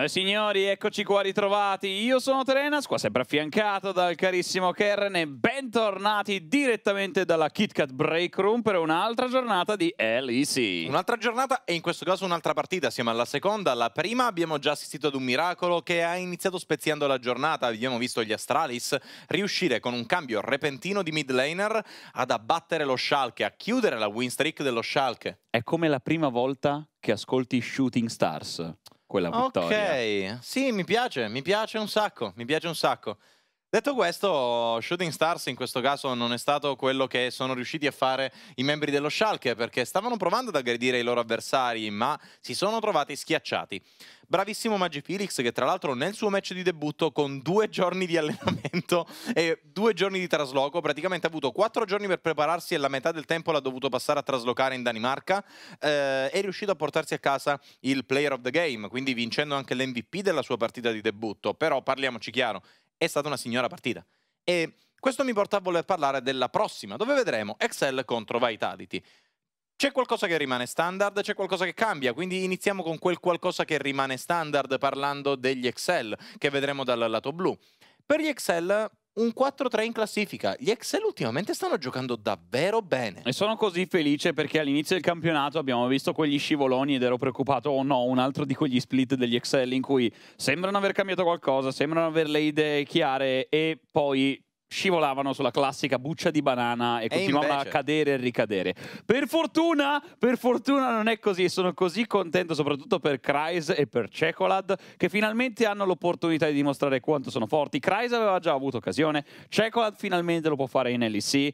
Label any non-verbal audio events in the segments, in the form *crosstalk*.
Signore e signori, eccoci qua ritrovati. Io sono Terenas, qua sempre affiancato dal carissimo Kern e bentornati direttamente dalla KitKat Break Room per un'altra giornata di LEC. Un'altra giornata e in questo caso un'altra partita, siamo alla seconda. La prima abbiamo già assistito ad un miracolo che ha iniziato speziando la giornata. Abbiamo visto gli Astralis riuscire con un cambio repentino di mid laner ad abbattere lo Schalke, a chiudere la win streak dello Schalke. È come la prima volta che ascolti Shooting Stars quella vittoria. Ok, sì, mi piace, mi piace un sacco, mi piace un sacco. Detto questo, Shooting Stars in questo caso non è stato quello che sono riusciti a fare i membri dello Schalke perché stavano provando ad aggredire i loro avversari ma si sono trovati schiacciati. Bravissimo Magic Felix che tra l'altro nel suo match di debutto con due giorni di allenamento *laughs* e due giorni di trasloco praticamente ha avuto quattro giorni per prepararsi e la metà del tempo l'ha dovuto passare a traslocare in Danimarca eh, è riuscito a portarsi a casa il player of the game quindi vincendo anche l'MVP della sua partita di debutto però parliamoci chiaro è stata una signora partita. E questo mi porta a voler parlare della prossima, dove vedremo Excel contro Vitality. C'è qualcosa che rimane standard, c'è qualcosa che cambia, quindi iniziamo con quel qualcosa che rimane standard parlando degli Excel che vedremo dal lato blu. Per gli Excel un 4-3 in classifica. Gli Excel ultimamente stanno giocando davvero bene. E sono così felice perché all'inizio del campionato abbiamo visto quegli scivoloni ed ero preoccupato o oh no, un altro di quegli split degli Excel in cui sembrano aver cambiato qualcosa, sembrano aver le idee chiare e poi scivolavano sulla classica buccia di banana e, e continuavano invece... a cadere e ricadere. Per fortuna, per fortuna non è così, sono così contento soprattutto per Kreis e per Cecolad che finalmente hanno l'opportunità di dimostrare quanto sono forti. Kreis aveva già avuto occasione, Cecolad finalmente lo può fare in LEC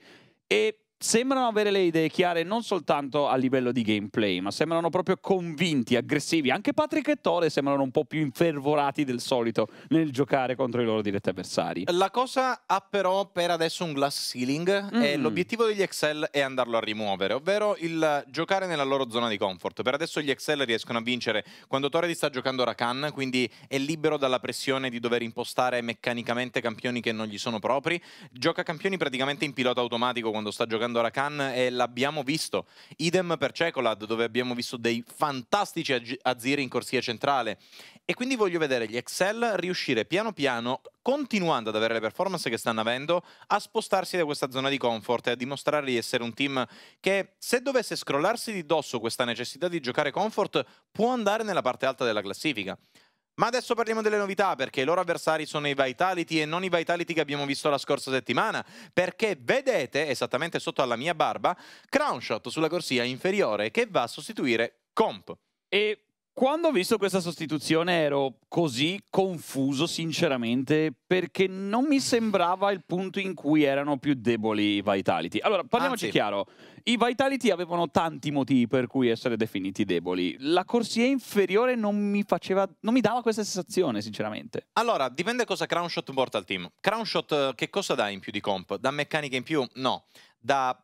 e sembrano avere le idee chiare non soltanto a livello di gameplay, ma sembrano proprio convinti, aggressivi. Anche Patrick e Tore sembrano un po' più infervorati del solito nel giocare contro i loro diretti avversari. La cosa ha però per adesso un glass ceiling mm. e l'obiettivo degli Excel è andarlo a rimuovere, ovvero il giocare nella loro zona di comfort. Per adesso gli Excel riescono a vincere quando Tore sta giocando Rakan, quindi è libero dalla pressione di dover impostare meccanicamente campioni che non gli sono propri. Gioca campioni praticamente in pilota automatico quando sta giocando giocando Rakan e l'abbiamo visto. Idem per Cecolad, dove abbiamo visto dei fantastici azziri in corsia centrale. E quindi voglio vedere gli Excel riuscire piano piano, continuando ad avere le performance che stanno avendo, a spostarsi da questa zona di comfort e a dimostrare di essere un team che, se dovesse scrollarsi di dosso questa necessità di giocare comfort, può andare nella parte alta della classifica. Ma adesso parliamo delle novità, perché i loro avversari sono i Vitality e non i Vitality che abbiamo visto la scorsa settimana, perché vedete, esattamente sotto alla mia barba, Crownshot sulla corsia inferiore che va a sostituire Comp. E quando ho visto questa sostituzione ero così confuso sinceramente perché non mi sembrava il punto in cui erano più deboli i Vitality. Allora, parliamoci Anzi. chiaro, i Vitality avevano tanti motivi per cui essere definiti deboli. La corsia inferiore non mi, faceva, non mi dava questa sensazione sinceramente. Allora, dipende cosa Crownshot porta al team. Crownshot eh, che cosa dà in più di comp? Da meccanica in più? No. Da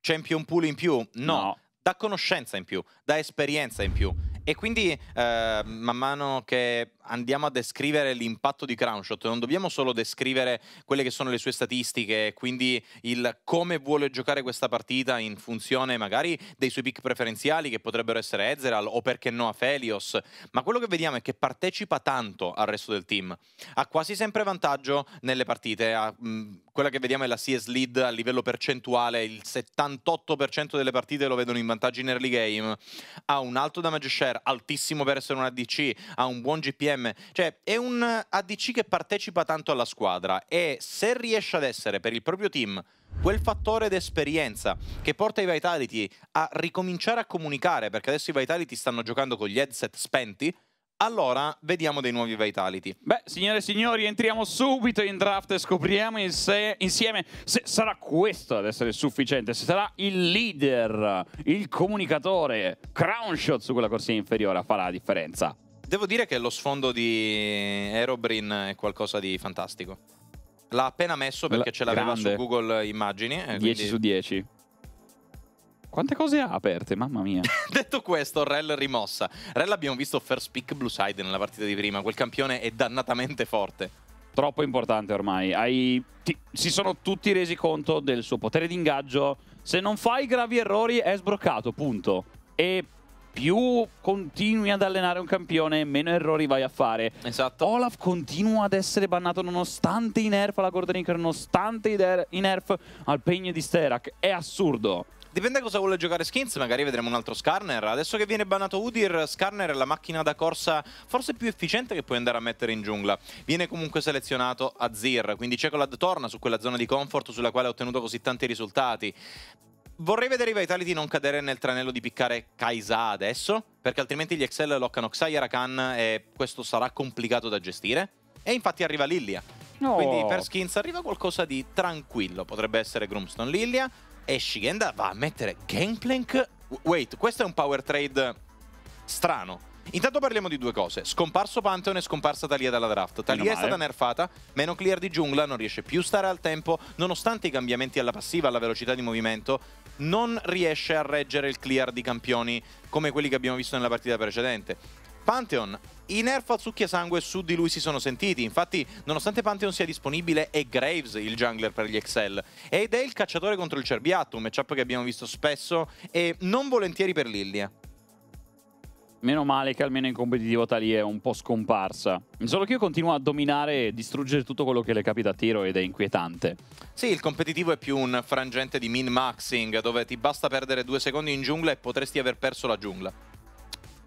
champion pool in più? no. no da conoscenza in più, da esperienza in più. E quindi eh, man mano che andiamo a descrivere l'impatto di Crownshot, non dobbiamo solo descrivere quelle che sono le sue statistiche, quindi il come vuole giocare questa partita in funzione magari dei suoi pick preferenziali che potrebbero essere Ezeral o perché no a Felios, ma quello che vediamo è che partecipa tanto al resto del team, ha quasi sempre vantaggio nelle partite, ha, mh, quella che vediamo è la CS lead a livello percentuale, il 78% delle partite lo vedono in vantaggio in early game, ha un alto damage share, altissimo per essere un ADC, ha un buon GPM, insieme. Cioè, è un ADC che partecipa tanto alla squadra e se riesce ad essere per il proprio team quel fattore d'esperienza che porta i Vitality a ricominciare a comunicare, perché adesso i Vitality stanno giocando con gli headset spenti, allora, vediamo dei nuovi Vitality. Beh, signore e signori, entriamo subito in draft e scopriamo se, insieme se sarà questo ad essere sufficiente, se sarà il leader, il comunicatore, crown shot su quella corsia inferiore a fare la differenza. Devo dire che lo sfondo di Aerobrin è qualcosa di fantastico. L'ha appena messo perché ce l'aveva grande. su Google Immagini. 10 eh, quindi... su 10. Quante cose ha aperte, mamma mia. *laughs* Detto questo, Rel rimossa. Rel abbiamo visto first pick Blue Side nella partita di prima. Quel campione è dannatamente forte. Troppo importante ormai. Hai... Ti... Si sono tutti resi conto del suo potere d'ingaggio. Se non fai gravi errori è sbroccato, punto. E più continui ad allenare un campione, meno errori vai a fare. Esatto. Olaf continua ad essere bannato nonostante i nerf alla Gordon Inker, nonostante i nerf al pegno di Sterak. È assurdo. Dipende da cosa vuole giocare Skins, magari vedremo un altro Scarner. Adesso che viene bannato Udir, Scarner è la macchina da corsa forse più efficiente che puoi andare a mettere in giungla. Viene comunque selezionato Azir, quindi Cecolad torna su quella zona di comfort sulla quale ha ottenuto così tanti risultati vorrei vedere i Vitality non cadere nel tranello di piccare Kaisa adesso, perché altrimenti gli Excel loccano Xai e Rakan e questo sarà complicato da gestire. E infatti arriva Lilia. No. Quindi per Skins arriva qualcosa di tranquillo. Potrebbe essere Groomstone Lilia. E Shigenda va a mettere Gangplank. Wait, questo è un power trade strano. Intanto parliamo di due cose. Scomparso Pantheon e scomparsa Talia dalla draft. Talia è stata nerfata, meno clear di giungla, non riesce più a stare al tempo, nonostante i cambiamenti alla passiva, alla velocità di movimento non riesce a reggere il clear di campioni come quelli che abbiamo visto nella partita precedente. Pantheon, i nerf al sangue su di lui si sono sentiti, infatti nonostante Pantheon sia disponibile è Graves il jungler per gli Excel ed è il cacciatore contro il Cerbiatto, un matchup che abbiamo visto spesso e non volentieri per Lilia. Meno male che almeno in competitivo Tali è un po' scomparsa. Solo che io continuo a dominare e distruggere tutto quello che le capita a tiro ed è inquietante. Sì, il competitivo è più un frangente di min-maxing, dove ti basta perdere due secondi in giungla e potresti aver perso la giungla.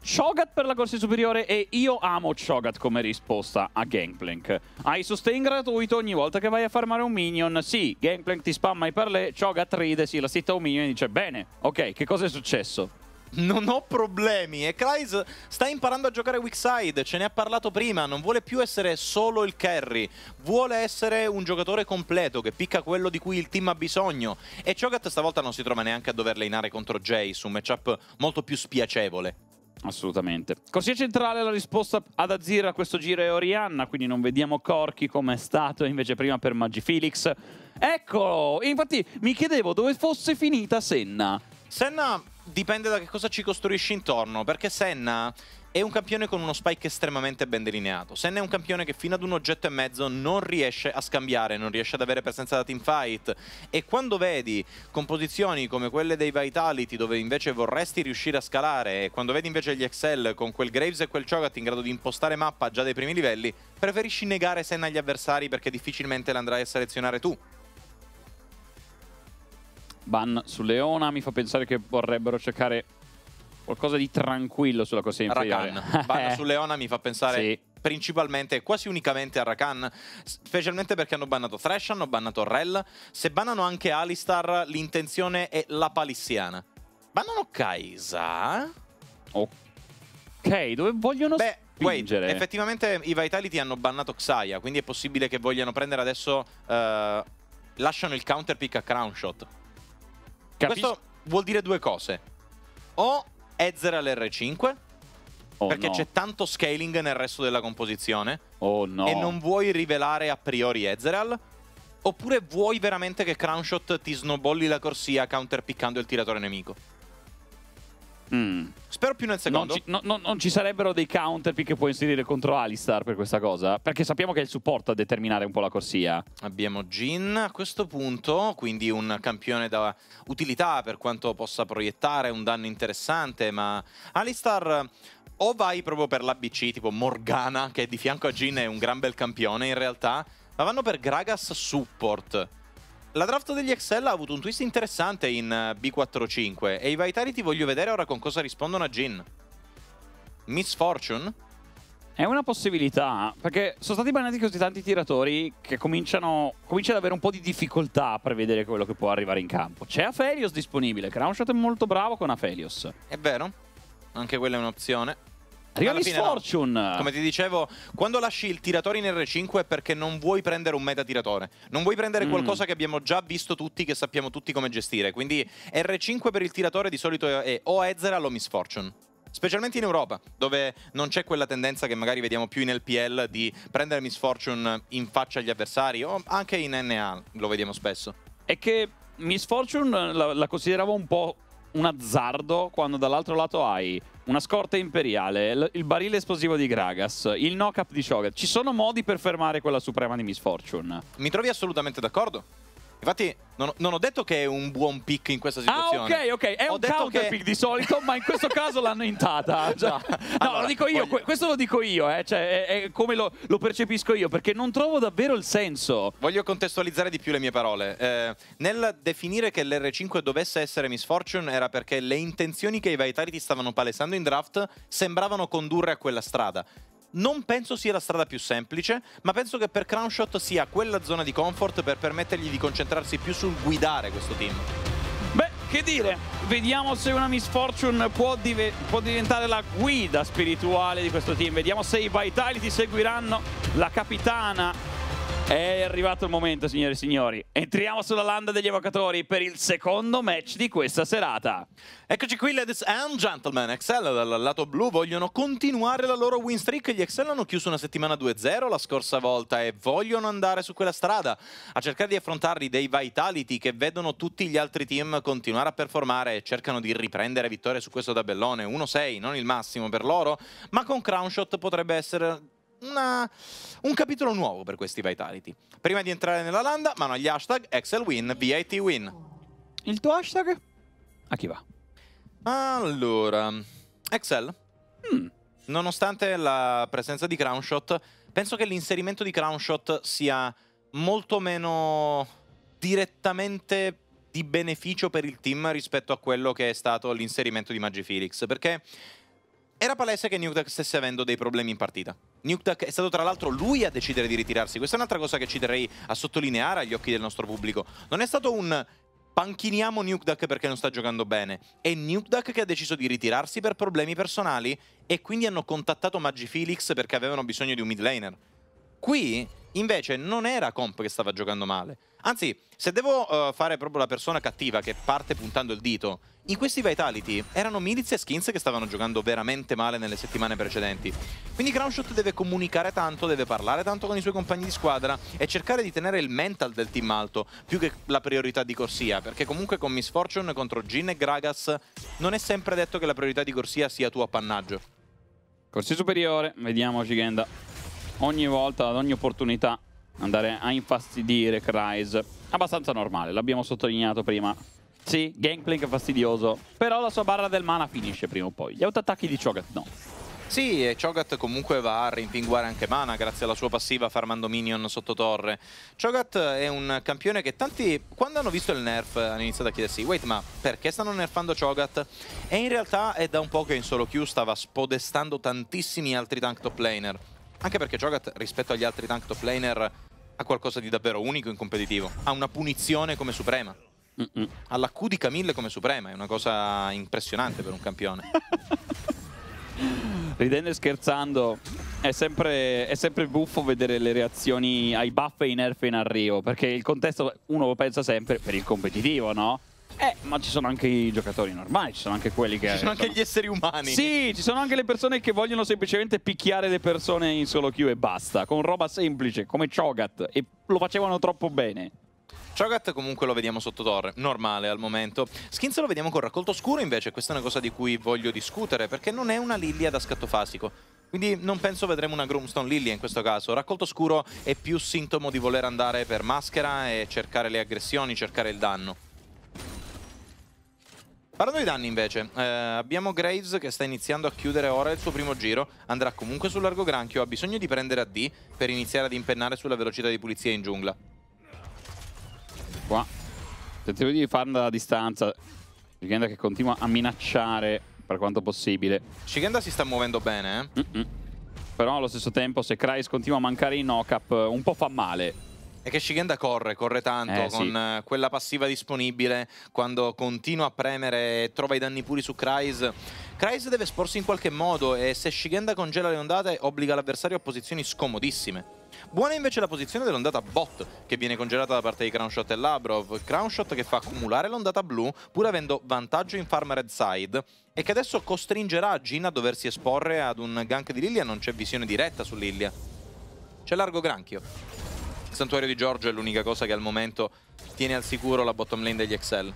Shogat per la corsa superiore e io amo Shogat come risposta a Gangplank. Hai sustain gratuito ogni volta che vai a farmare un minion. Sì, Gangplank ti spamma i parlè, Shogat ride, sì, la sitta un minion e dice bene, ok, che cosa è successo? non ho problemi e Kreis sta imparando a giocare weak ce ne ha parlato prima, non vuole più essere solo il carry, vuole essere un giocatore completo che picca quello di cui il team ha bisogno e Chogat stavolta non si trova neanche a dover leinare contro Jay su un matchup molto più spiacevole. Assolutamente. Così è centrale la risposta ad Azir a questo giro è Orianna, quindi non vediamo Corki come è stato invece prima per Maggi Felix. Eccolo! Infatti mi chiedevo dove fosse finita Senna. Senna dipende da che cosa ci costruisci intorno, perché Senna è un campione con uno spike estremamente ben delineato. Senna è un campione che fino ad un oggetto e mezzo non riesce a scambiare, non riesce ad avere presenza da teamfight. E quando vedi composizioni come quelle dei Vitality, dove invece vorresti riuscire a scalare, e quando vedi invece gli Excel con quel Graves e quel Chogat in grado di impostare mappa già dai primi livelli, preferisci negare Senna agli avversari perché difficilmente l'andrai a selezionare tu ban su Leona mi fa pensare che vorrebbero cercare qualcosa di tranquillo sulla corsia inferiore. Rakan. *laughs* Ban su Leona mi fa pensare sì. principalmente, quasi unicamente a Rakan, specialmente perché hanno bannato Thresh, hanno bannato Rel. Se bannano anche Alistar, l'intenzione è la palissiana. Bannano Kaisa? Ok, dove vogliono Beh, spingere? Beh, effettivamente i Vitality hanno bannato Xayah, quindi è possibile che vogliano prendere adesso... Uh, lasciano il counter pick a Crownshot. Capis- Questo vuol dire due cose. O Ezzer all'R5, oh perché no. c'è tanto scaling nel resto della composizione. Oh no. E non vuoi rivelare a priori Ezreal. Oppure vuoi veramente che Crownshot ti snowbolli la corsia counterpiccando il tiratore nemico? Mm. Spero più nel secondo. Non ci, no, no, non ci sarebbero dei counter che puoi inserire contro Alistar per questa cosa? Perché sappiamo che è il supporto a determinare un po' la corsia. Abbiamo Jin a questo punto, quindi un campione da utilità per quanto possa proiettare un danno interessante, ma Alistar o vai proprio per l'ABC, tipo Morgana, che di fianco a Jin è un gran bel campione in realtà, ma vanno per Gragas support la draft degli Excel ha avuto un twist interessante in eh, B4-5 e i Vitari ti voglio vedere ora con cosa rispondono a Jin. Miss Fortune? È una possibilità, perché sono stati bannati così tanti tiratori che cominciano, cominciano ad avere un po' di difficoltà a prevedere quello che può arrivare in campo. C'è Aphelios disponibile, Crownshot è molto bravo con Aphelios. È vero, anche quella è un'opzione. Arriva Miss Fortune. No. Come ti dicevo, quando lasci il tiratore in R5 è perché non vuoi prendere un meta tiratore. Non vuoi prendere mm. qualcosa che abbiamo già visto tutti, che sappiamo tutti come gestire. Quindi R5 per il tiratore di solito è o Ezreal o Miss Fortune. Specialmente in Europa, dove non c'è quella tendenza che magari vediamo più in LPL di prendere Miss Fortune in faccia agli avversari, o anche in NA lo vediamo spesso. È che Miss Fortune la, la consideravo un po' un azzardo quando dall'altro lato hai una scorta imperiale, il barile esplosivo di Gragas, il knock-up di Shogat. Ci sono modi per fermare quella suprema di Misfortune. Mi trovi assolutamente d'accordo. Infatti non, non, ho detto che è un buon pick in questa ah, situazione. Ah, ok, ok. È ho un counter che... pick di solito, ma in questo caso l'hanno intata. *laughs* Già. No, allora, lo dico io, voglio... questo lo dico io, eh. cioè, è, è come lo, lo, percepisco io, perché non trovo davvero il senso. Voglio contestualizzare di più le mie parole. Eh, nel definire che l'R5 dovesse essere Miss Fortune, era perché le intenzioni che i Vitality stavano palesando in draft sembravano condurre a quella strada non penso sia la strada più semplice, ma penso che per Crownshot sia quella zona di comfort per permettergli di concentrarsi più sul guidare questo team. Beh, che dire, vediamo se una misfortune può, div può diventare la guida spirituale di questo team, vediamo se i Vitality seguiranno la capitana è arrivato il momento, signore e signori. Entriamo sulla landa degli evocatori per il secondo match di questa serata. Eccoci qui, ladies and gentlemen. Excel dal lato blu vogliono continuare la loro win streak. Gli Excel hanno chiuso una settimana 2-0 la scorsa volta e vogliono andare su quella strada a cercare di affrontarli dei Vitality che vedono tutti gli altri team continuare a performare e cercano di riprendere vittorie su questo tabellone. 1-6, non il massimo per loro, ma con Crownshot potrebbe essere una, un capitolo nuovo per questi Vitality. Prima di entrare nella landa, mano agli hashtag ExcelWin, VITWin. Il tuo hashtag? A chi va? Allora, Excel. Mm. Nonostante la presenza di Crownshot, penso che l'inserimento di Crownshot sia molto meno direttamente di beneficio per il team rispetto a quello che è stato l'inserimento di Magifelix, perché era palese che Nukeduck stesse avendo dei problemi in partita. Nukeduck è stato tra l'altro lui a decidere di ritirarsi. Questa è un'altra cosa che ci terrei a sottolineare agli occhi del nostro pubblico. Non è stato un panchiniamo Nukeduck perché non sta giocando bene. È Nukeduck che ha deciso di ritirarsi per problemi personali e quindi hanno contattato Maggi Felix perché avevano bisogno di un mid laner. Qui invece non era Comp che stava giocando male. Anzi, se devo uh, fare proprio la persona cattiva che parte puntando il dito, in questi Vitality erano Miliz e Skins che stavano giocando veramente male nelle settimane precedenti. Quindi Groundshot deve comunicare tanto, deve parlare tanto con i suoi compagni di squadra e cercare di tenere il mental del team alto, più che la priorità di corsia, perché comunque con Misfortune contro Jin e Gragas non è sempre detto che la priorità di corsia sia tuo appannaggio. Corsia superiore, vediamo Gigenda ogni volta, ad ogni opportunità, andare a infastidire Kryze. Abbastanza normale, l'abbiamo sottolineato prima. Sì, Gangplank è fastidioso, però la sua barra del mana finisce prima o poi. Gli autoattacchi di Chogat no. Sì, e Chogat comunque va a rimpinguare anche mana grazie alla sua passiva farmando minion sotto torre. Chogat è un campione che tanti, quando hanno visto il nerf, hanno iniziato a chiedersi Wait, ma perché stanno nerfando Chogat? E in realtà è da un po' che in solo Q stava spodestando tantissimi altri tank top laner. Anche perché Jogat rispetto agli altri tank top laner ha qualcosa di davvero unico in competitivo. Ha una punizione come suprema. Mm -mm. Ha la Q di Camille come suprema, è una cosa impressionante per un campione. *laughs* Ridendo e scherzando, è sempre, è sempre, buffo vedere le reazioni ai buff e ai nerf in arrivo, perché il contesto, uno pensa sempre per il competitivo, no? Eh, ma ci sono anche i giocatori normali, ci sono anche quelli che... Ci sono anche gli esseri umani. Sì, ci sono anche le persone che vogliono semplicemente picchiare le persone in solo queue e basta, con roba semplice, come Chogat, e lo facevano troppo bene. Chogat comunque lo vediamo sotto torre, normale al momento. Skins lo vediamo con raccolto scuro invece, questa è una cosa di cui voglio discutere, perché non è una Lilia da scatto fasico. Quindi non penso vedremo una Groomstone Lily in questo caso. Raccolto scuro è più sintomo di voler andare per maschera e cercare le aggressioni, cercare il danno. Parlando di danni invece, eh, abbiamo Graves che sta iniziando a chiudere ora il suo primo giro, andrà comunque sul largo granchio, ha bisogno di prendere a D per iniziare ad impennare sulla velocità di pulizia in giungla. Qua, tentativo di farlo a distanza, Shigenda che continua a minacciare per quanto possibile. Shigenda si sta muovendo bene, eh? Mm -mm. Però allo stesso tempo se Kreis continua a mancare in no-cap un po' fa male e che Shigenda corre, corre tanto, eh, con sì. Eh, quella passiva disponibile, quando continua a premere e trova i danni puri su Kryze. Kryze deve esporsi in qualche modo e se Shigenda congela le ondate obbliga l'avversario a posizioni scomodissime. Buona invece la posizione dell'ondata bot che viene congelata da parte di Crownshot e Labrov. Crownshot che fa accumulare l'ondata blu pur avendo vantaggio in farm red side e che adesso costringerà Jin a doversi esporre ad un gank di Lilia. Non c'è visione diretta su Lilia. C'è largo granchio. Il santuario di Giorgio è l'unica cosa che al momento tiene al sicuro la bottom lane degli Excel.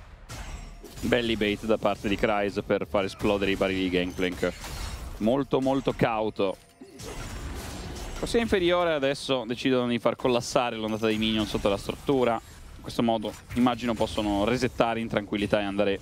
Belli bait da parte di Kryze per far esplodere i barili di Gangplank. Molto molto cauto. Corsia inferiore adesso decidono di far collassare l'ondata dei minion sotto la struttura. In questo modo immagino possono resettare in tranquillità e andare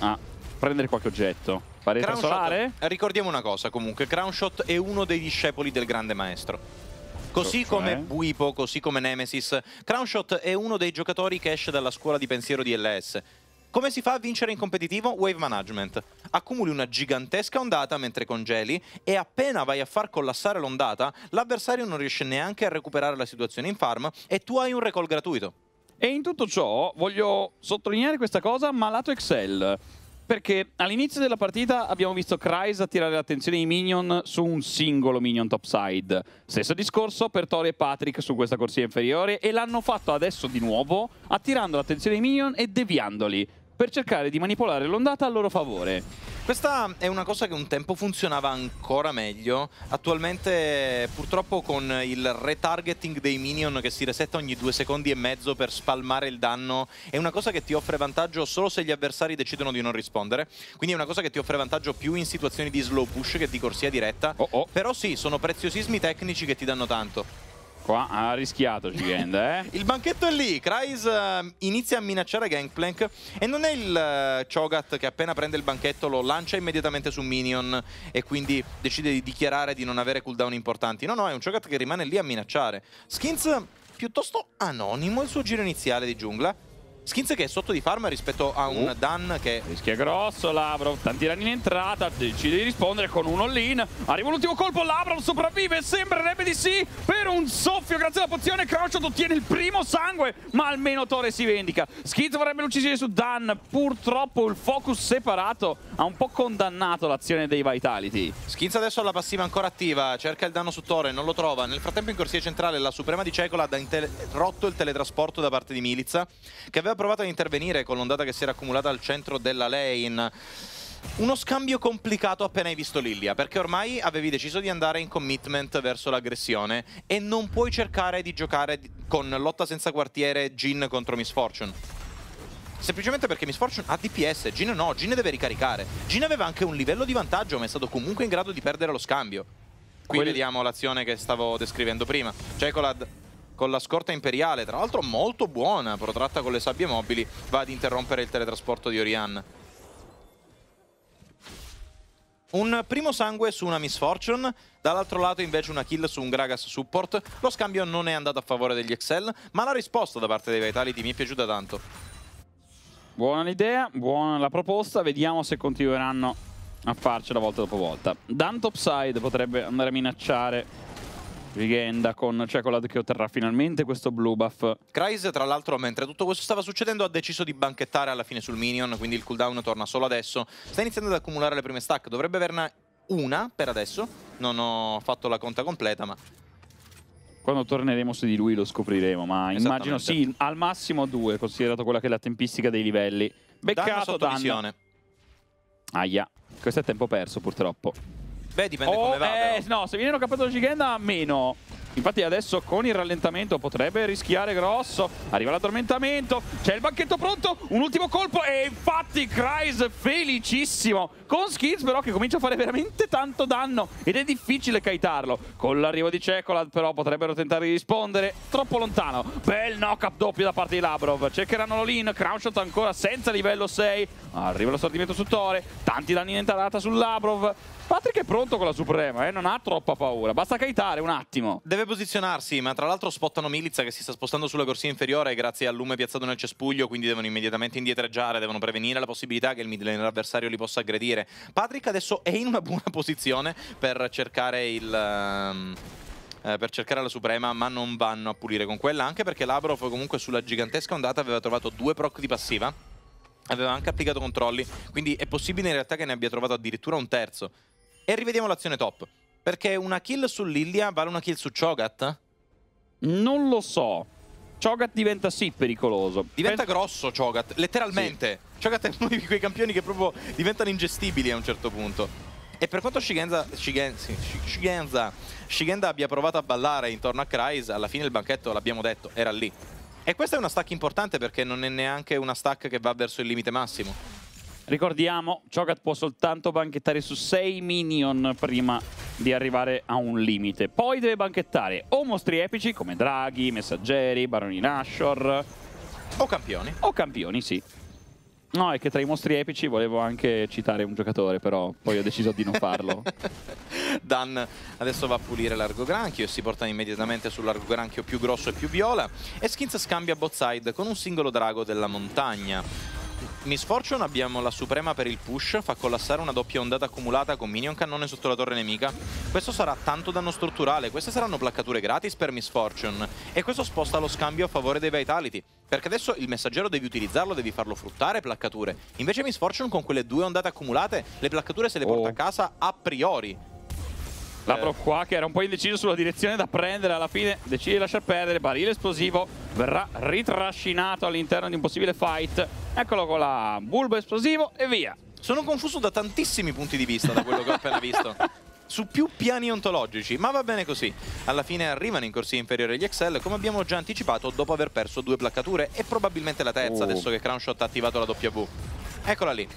a prendere qualche oggetto. Parete Crown solare? ricordiamo una cosa comunque, Crownshot è uno dei discepoli del grande maestro. Certo, così come cioè? Buipo, così come Nemesis, Crownshot è uno dei giocatori che esce dalla scuola di pensiero di LS. Come si fa a vincere in competitivo? Wave management. Accumuli una gigantesca ondata mentre congeli e appena vai a far collassare l'ondata, l'avversario non riesce neanche a recuperare la situazione in farm e tu hai un recall gratuito. E in tutto ciò voglio sottolineare questa cosa, ma lato Excel perché all'inizio della partita abbiamo visto Kryze attirare l'attenzione dei minion su un singolo minion topside. Stesso discorso per Tori e Patrick su questa corsia inferiore e l'hanno fatto adesso di nuovo attirando l'attenzione dei minion e deviandoli per cercare di manipolare l'ondata a loro favore. Questa è una cosa che un tempo funzionava ancora meglio, attualmente purtroppo con il retargeting dei minion che si resetta ogni due secondi e mezzo per spalmare il danno è una cosa che ti offre vantaggio solo se gli avversari decidono di non rispondere, quindi è una cosa che ti offre vantaggio più in situazioni di slow push che di corsia diretta, oh oh. però sì, sono preziosismi tecnici che ti danno tanto. Qua ha rischiato Gigend, *laughs* eh? il banchetto è lì, Kreis uh, inizia a minacciare Gangplank e non è il uh, eh, Chogat che appena prende il banchetto lo lancia immediatamente su Minion e quindi decide di dichiarare di non avere cooldown importanti. No, no, è un Chogat che rimane lì a minacciare. Skins piuttosto anonimo il suo giro iniziale di giungla. Skinz che è sotto di farm rispetto a un uh, Dan che... Rischia grosso, Lavrov, tanti danni in entrata, decide di rispondere con un all-in. Arriva l'ultimo colpo, Lavrov sopravvive, sembrerebbe di sì, per un soffio grazie alla pozione Crochet ottiene il primo sangue, ma almeno Tore si vendica. Skinz vorrebbe l'uccisione su Dan, purtroppo il focus separato ha un po' condannato l'azione dei Vitality. Skinz adesso ha la passiva ancora attiva, cerca il danno su Tore, non lo trova. Nel frattempo in corsia centrale la Suprema di Cecola ha rotto il teletrasporto da parte di Milizza, che aveva provato ad intervenire con l'ondata che si era accumulata al centro della lane. Uno scambio complicato appena hai visto Lilia, perché ormai avevi deciso di andare in commitment verso l'aggressione e non puoi cercare di giocare con lotta senza quartiere Jin contro Miss Fortune. Semplicemente perché Miss Fortune ha DPS, Jin no, Jin deve ricaricare. Jin aveva anche un livello di vantaggio, ma è stato comunque in grado di perdere lo scambio. Qui Quel... vediamo l'azione che stavo descrivendo prima. Cecolad cioè, con la scorta imperiale, tra l'altro molto buona, protratta con le sabbie mobili, va ad interrompere il teletrasporto di Orianna. Un primo sangue su una misfortune, dall'altro lato invece una kill su un Gragas support. Lo scambio non è andato a favore degli Excel, ma la risposta da parte dei Vitality mi è piaciuta tanto. Buona l'idea, buona la proposta, vediamo se continueranno a farcela volta dopo volta. Dan topside potrebbe andare a minacciare Vigenda con Cecolad che otterrà finalmente questo blue buff. Kryze tra l'altro mentre tutto questo stava succedendo ha deciso di banchettare alla fine sul minion, quindi il cooldown torna solo adesso. Sta iniziando ad accumulare le prime stack, dovrebbe averne una per adesso. Non ho fatto la conta completa ma... Quando torneremo su di lui lo scopriremo, ma immagino sì, al massimo due, considerato quella che è la tempistica dei livelli. Beccato danno. Sotto danno. Aia, questo è tempo perso purtroppo. Beh, dipende oh, come va. Eh, no, se viene capato da Gigenda, meno. Infatti adesso con il rallentamento potrebbe rischiare grosso. Arriva l'addormentamento, c'è il banchetto pronto, un ultimo colpo e infatti Kreis felicissimo. Con Skills però che comincia a fare veramente tanto danno ed è difficile kaitarlo. Con l'arrivo di Cecolad però potrebbero tentare di rispondere. Troppo lontano. Bel knock-up doppio da parte di Labrov. Cercheranno l'olin, Crownshot ancora senza livello 6. Arriva lo l'assortimento su Tore, tanti danni in entrata su Labrov. Patrick è pronto con la Suprema, eh? non ha troppa paura. Basta caitare un attimo. Deve posizionarsi, ma tra l'altro spottano Milizza che si sta spostando sulla corsia inferiore grazie al lume piazzato nel cespuglio, quindi devono immediatamente indietreggiare, devono prevenire la possibilità che il mid laner avversario li possa aggredire. Patrick adesso è in una buona posizione per cercare il... Uh per cercare la Suprema ma non vanno a pulire con quella anche perché Labrov comunque sulla gigantesca ondata aveva trovato due proc di passiva aveva anche applicato controlli quindi è possibile in realtà che ne abbia trovato addirittura un terzo e rivediamo l'azione top. Perché una kill su Lilia vale una kill su Chogat? Non lo so. Chogat diventa sì pericoloso. Diventa Penso... grosso Chogat, letteralmente. Sì. Chogat è uno di quei campioni che proprio diventano ingestibili a un certo punto. E per quanto Shigenza, Shigen, sì, Shigenza, Shigenza abbia provato a ballare intorno a Kryze, alla fine il banchetto, l'abbiamo detto, era lì. E questa è una stack importante perché non è neanche una stack che va verso il limite massimo. Ricordiamo, Chogat può soltanto banchettare su 6 minion prima di arrivare a un limite. Poi deve banchettare o mostri epici come draghi, messaggeri, baroni Nashor. O campioni. O campioni, sì. No, è che tra i mostri epici volevo anche citare un giocatore, però poi ho deciso di non farlo. *laughs* Dan adesso va a pulire largo granchio e si porta immediatamente sull'argo granchio più grosso e più viola. E Skins scambia bot con un singolo drago della montagna. Miss Fortune abbiamo la Suprema per il push, fa collassare una doppia ondata accumulata con minion cannone sotto la torre nemica. Questo sarà tanto danno strutturale, queste saranno placcature gratis per Miss Fortune e questo sposta lo scambio a favore dei Vitality. Perché adesso il messaggero devi utilizzarlo, devi farlo fruttare placcature. Invece Miss Fortune con quelle due ondate accumulate, le placcature se le porta a oh. casa a priori. La eh. qua che era un po' indeciso sulla direzione da prendere alla fine decide di lasciar perdere, barile esplosivo verrà ritrascinato all'interno di un possibile fight. Eccolo con la bulbo esplosivo e via. Sono confuso da tantissimi punti di vista da quello che ho appena visto. *laughs* su più piani ontologici, ma va bene così. Alla fine arrivano in corsia inferiore gli Excel, come abbiamo già anticipato, dopo aver perso due placcature e probabilmente la terza, uh. adesso che Crownshot ha attivato la W. Eccola lì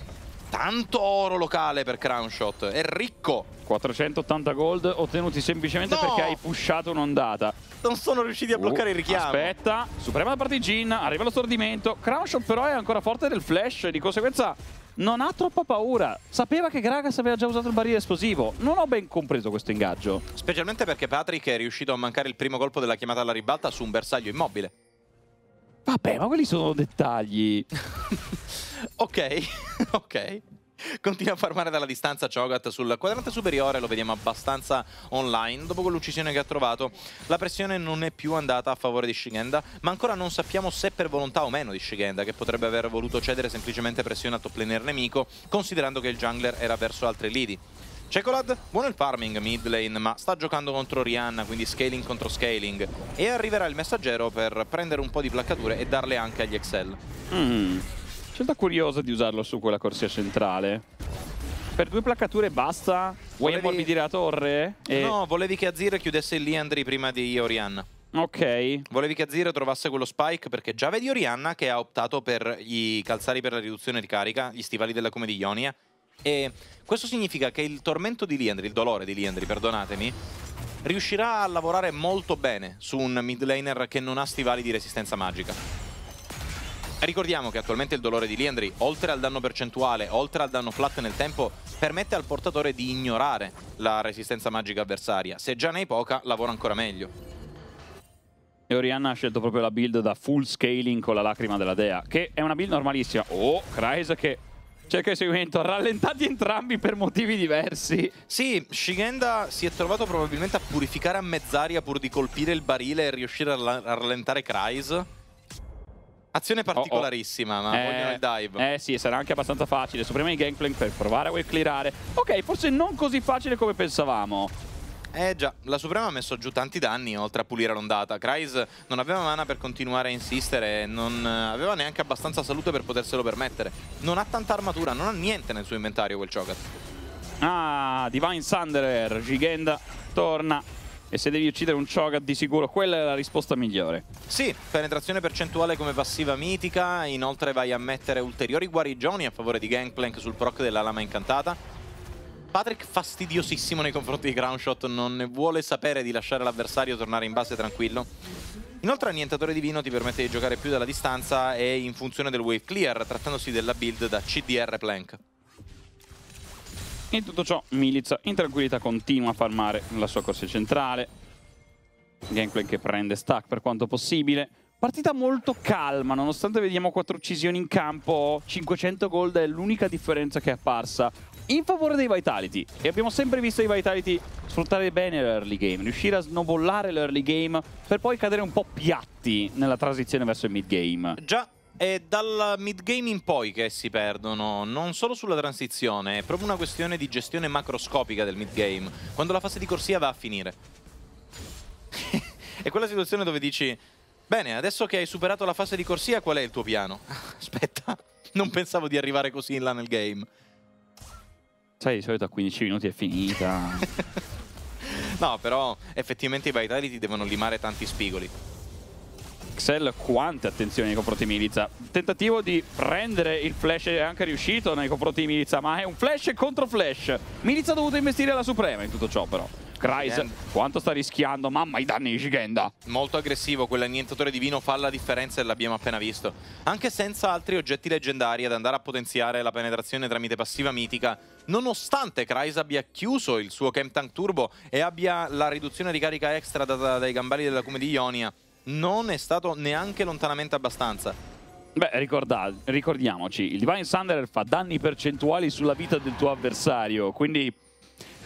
tanto oro locale per Crownshot, è ricco. 480 gold ottenuti semplicemente no! perché hai pushato un'ondata. Non sono riusciti a uh, bloccare uh, il richiamo. Aspetta, suprema la partigin, arriva lo stordimento. Crownshot però è ancora forte del flash, di conseguenza non ha troppa paura. Sapeva che Gragas aveva già usato il barile esplosivo. Non ho ben compreso questo ingaggio. Specialmente perché Patrick è riuscito a mancare il primo colpo della chiamata alla ribalta su un bersaglio immobile. Vabbè, ma quelli sono dettagli. *laughs* ok, *laughs* ok. Continua a farmare dalla distanza Chogat sul quadrante superiore, lo vediamo abbastanza online. Dopo quell'uccisione che ha trovato, la pressione non è più andata a favore di Shigenda, ma ancora non sappiamo se per volontà o meno di Shigenda, che potrebbe aver voluto cedere semplicemente pressione al top laner nemico, considerando che il jungler era verso altre lidi. Cecolad, buono il farming mid lane, ma sta giocando contro Rihanna, quindi scaling contro scaling. E arriverà il messaggero per prendere un po' di placcature e darle anche agli Excel. Mm. Scelta curiosa di usarlo su quella corsia centrale. Per due placcature basta? Vuoi volevi... ammorbidire la torre? E... No, volevi che Azir chiudesse il Liandry prima di Orianna. Ok. Volevi che Azir trovasse quello spike perché già vedi Orianna che ha optato per i calzari per la riduzione di carica, gli stivali della come di Ionia, e questo significa che il tormento di Liandry, il dolore di Liandry, perdonatemi, riuscirà a lavorare molto bene su un mid laner che non ha stivali di resistenza magica. Ricordiamo che attualmente il dolore di Liandry, oltre al danno percentuale, oltre al danno flat nel tempo, permette al portatore di ignorare la resistenza magica avversaria. Se già ne hai poca, lavora ancora meglio. E Orianna ha scelto proprio la build da full scaling con la lacrima della dea, che è una build normalissima. Oh, Kreis che cerca di seguimento, rallentati entrambi per motivi diversi. Sì, Shigenda si è trovato probabilmente a purificare a mezz'aria pur di colpire il barile e riuscire a, a rallentare Krys. Azione particolarissima, oh oh. ma eh, vogliono il dive. Eh sì, sarà anche abbastanza facile. Su i Gangplank per provare a clearare. Ok, forse non così facile come pensavamo. Eh già, la Suprema ha messo giù tanti danni oltre a pulire l'ondata. Kryze non aveva mana per continuare a insistere, non eh, aveva neanche abbastanza salute per poterselo permettere. Non ha tanta armatura, non ha niente nel suo inventario quel Chogat. Ah, Divine Sunderer, Gigenda torna e se devi uccidere un Chogat di sicuro quella è la risposta migliore. Sì, penetrazione percentuale come passiva mitica, inoltre vai a mettere ulteriori guarigioni a favore di Gangplank sul proc della Lama Incantata Patrick fastidiosissimo nei confronti di Groundshot, non ne vuole sapere di lasciare l'avversario tornare in base tranquillo. Inoltre Annientatore Divino ti permette di giocare più dalla distanza e in funzione del wave clear, trattandosi della build da CDR Plank. In tutto ciò Milizza in tranquillità continua a farmare la sua corsia centrale. Gangplank che prende stack per quanto possibile. Partita molto calma, nonostante vediamo quattro uccisioni in campo, 500 gold è l'unica differenza che è apparsa in favore dei Vitality. E abbiamo sempre visto i Vitality sfruttare bene l'early game, riuscire a snobollare l'early game per poi cadere un po' piatti nella transizione verso il mid game. Già. È dal mid game in poi che si perdono, non solo sulla transizione, è proprio una questione di gestione macroscopica del mid game, quando la fase di corsia va a finire. *laughs* è quella situazione dove dici, bene, adesso che hai superato la fase di corsia, qual è il tuo piano? *laughs* Aspetta, non pensavo di arrivare così in là nel game. Sai, di solito a 15 minuti è finita. *laughs* no, però effettivamente i Vitali ti devono limare tanti spigoli. Excel quante attenzioni nei confronti di Milizza. Tentativo di prendere il flash è anche riuscito nei confronti di Milizza, ma è un flash contro flash. Milizza ha dovuto investire la Suprema in tutto ciò però. Cryze quanto sta rischiando, mamma i danni di Shigenda. Molto aggressivo, quell'annientatore divino fa la differenza e l'abbiamo appena visto. Anche senza altri oggetti leggendari ad andare a potenziare la penetrazione tramite passiva mitica, nonostante Kryze abbia chiuso il suo Camp Tank Turbo e abbia la riduzione di carica extra data dai gambali della Cume di Ionia, non è stato neanche lontanamente abbastanza. Beh, ricordiamoci, il Divine Sunderer fa danni percentuali sulla vita del tuo avversario, quindi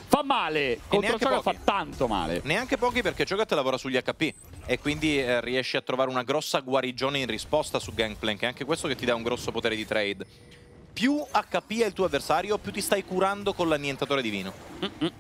fa male, contro Soga fa tanto male. Neanche pochi perché Chogat lavora sugli HP e quindi eh, riesce a trovare una grossa guarigione in risposta su Gangplank, è anche questo che ti dà un grosso potere di trade. Più HP è il tuo avversario, più ti stai curando con l'annientatore divino. Mm -mm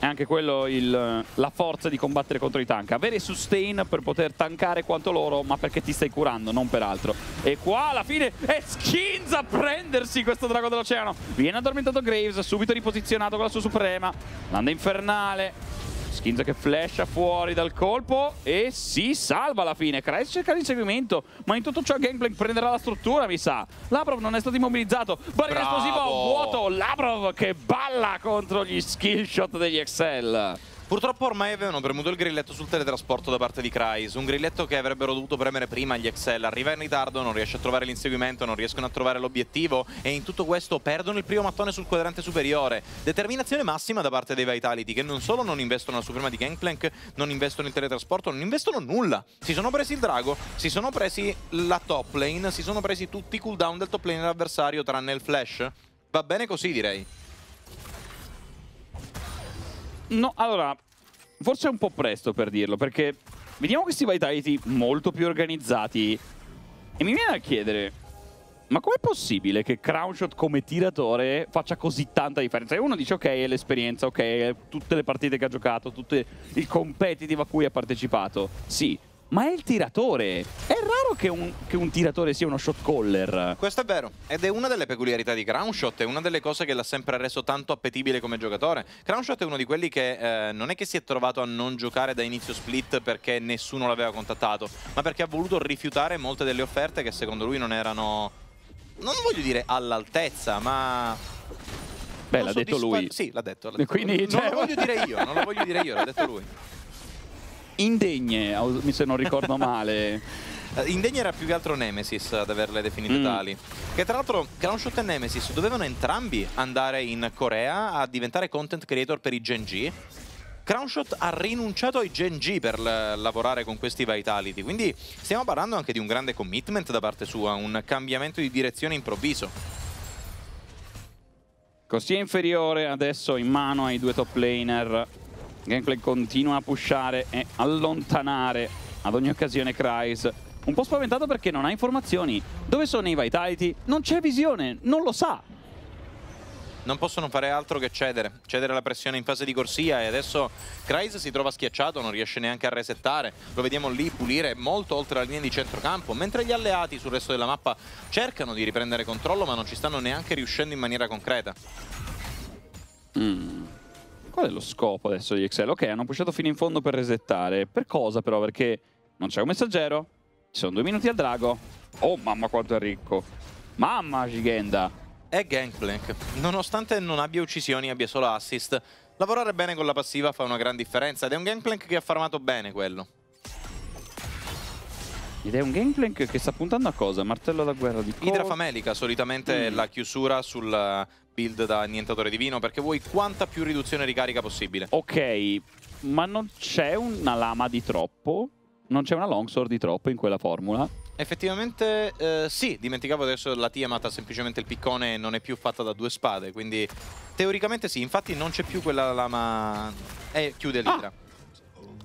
è anche quello il, la forza di combattere contro i tank. Avere sustain per poter tankare quanto loro, ma perché ti stai curando, non per altro. E qua alla fine è Skins a prendersi questo drago dell'oceano. Viene addormentato Graves, subito riposizionato con la sua suprema. Landa infernale. Skinza che flasha fuori dal colpo e si salva alla fine. Crash cerca l'inseguimento, ma in tutto ciò Gangplank prenderà la struttura, mi sa. Labrov non è stato immobilizzato, barriera esplosiva a vuoto. Labrov che balla contro gli skillshot degli Excel. Purtroppo ormai avevano premuto il grilletto sul teletrasporto da parte di Krys, un grilletto che avrebbero dovuto premere prima gli Excel, arriva in ritardo, non riesce a trovare l'inseguimento, non riescono a trovare l'obiettivo e in tutto questo perdono il primo mattone sul quadrante superiore. Determinazione massima da parte dei Vitality che non solo non investono la suprema di Gangplank, non investono il teletrasporto, non investono nulla. Si sono presi il drago, si sono presi la top lane, si sono presi tutti i cooldown del top lane dell'avversario tranne il flash. Va bene così direi. No, allora, forse è un po' presto per dirlo, perché vediamo questi Vitality molto più organizzati. E mi viene da chiedere, ma com'è possibile che Crownshot come tiratore faccia così tanta differenza? E uno dice, ok, è l'esperienza, ok, è tutte le partite che ha giocato, tutti i competitive a cui ha partecipato. Sì, ma è il tiratore. È raro che un, che un, tiratore sia uno shot caller. Questo è vero, ed è una delle peculiarità di Crownshot, è una delle cose che l'ha sempre reso tanto appetibile come giocatore. Crownshot è uno di quelli che eh, non è che si è trovato a non giocare da inizio split perché nessuno l'aveva contattato, ma perché ha voluto rifiutare molte delle offerte che secondo lui non erano, non voglio dire all'altezza, ma... Beh, l'ha detto lui. Sì, l'ha detto, detto, Quindi, Non cioè... lo voglio dire io, non lo voglio dire io, l'ha detto lui indegne, se non ricordo *laughs* male. Eh, indegne era più che altro Nemesis ad averle definite mm. tali. Che tra l'altro Crownshot e Nemesis dovevano entrambi andare in Corea a diventare content creator per i Gen G. Crownshot ha rinunciato ai Gen G per lavorare con questi Vitality, quindi stiamo parlando anche di un grande commitment da parte sua, un cambiamento di direzione improvviso. Così è inferiore adesso in mano ai due top laner Gameplay continua a pushare e allontanare ad ogni occasione Kreis. Un po' spaventato perché non ha informazioni. Dove sono i Vitality? Non c'è visione, non lo sa. Non possono fare altro che cedere, cedere la pressione in fase di corsia e adesso Kreis si trova schiacciato, non riesce neanche a resettare, lo vediamo lì pulire molto oltre la linea di centrocampo, mentre gli alleati sul resto della mappa cercano di riprendere controllo ma non ci stanno neanche riuscendo in maniera concreta. Mmm qual è lo scopo adesso di Excel? Ok, hanno pushato fino in fondo per resettare. Per cosa però? Perché non c'è un messaggero, ci sono due minuti al drago. Oh mamma quanto è ricco. Mamma Gigenda. È Gangplank. Nonostante non abbia uccisioni, abbia solo assist, lavorare bene con la passiva fa una gran differenza ed è un Gangplank che ha farmato bene quello. Ed è un Gangplank che sta puntando a cosa? Martello da guerra di Cole. Idra Famelica, solitamente mm. la chiusura sul build da annientatore divino perché vuoi quanta più riduzione ricarica possibile. Ok, ma non c'è una lama di troppo? Non c'è una longsword di troppo in quella formula? Effettivamente eh, sì, dimenticavo adesso la Tiamat ha semplicemente il piccone e non è più fatta da due spade, quindi teoricamente sì, infatti non c'è più quella lama... e eh, chiude l'idra. Ah.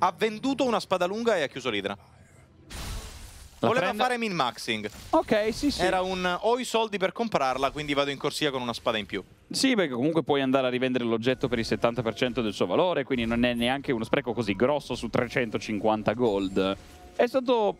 Ha venduto una spada lunga e ha chiuso l'idra. La Voleva prende. fare min-maxing. Ok, sì, sì. Era un ho i soldi per comprarla, quindi vado in corsia con una spada in più. Sì, perché comunque puoi andare a rivendere l'oggetto per il 70% del suo valore, quindi non è neanche uno spreco così grosso su 350 gold. È stato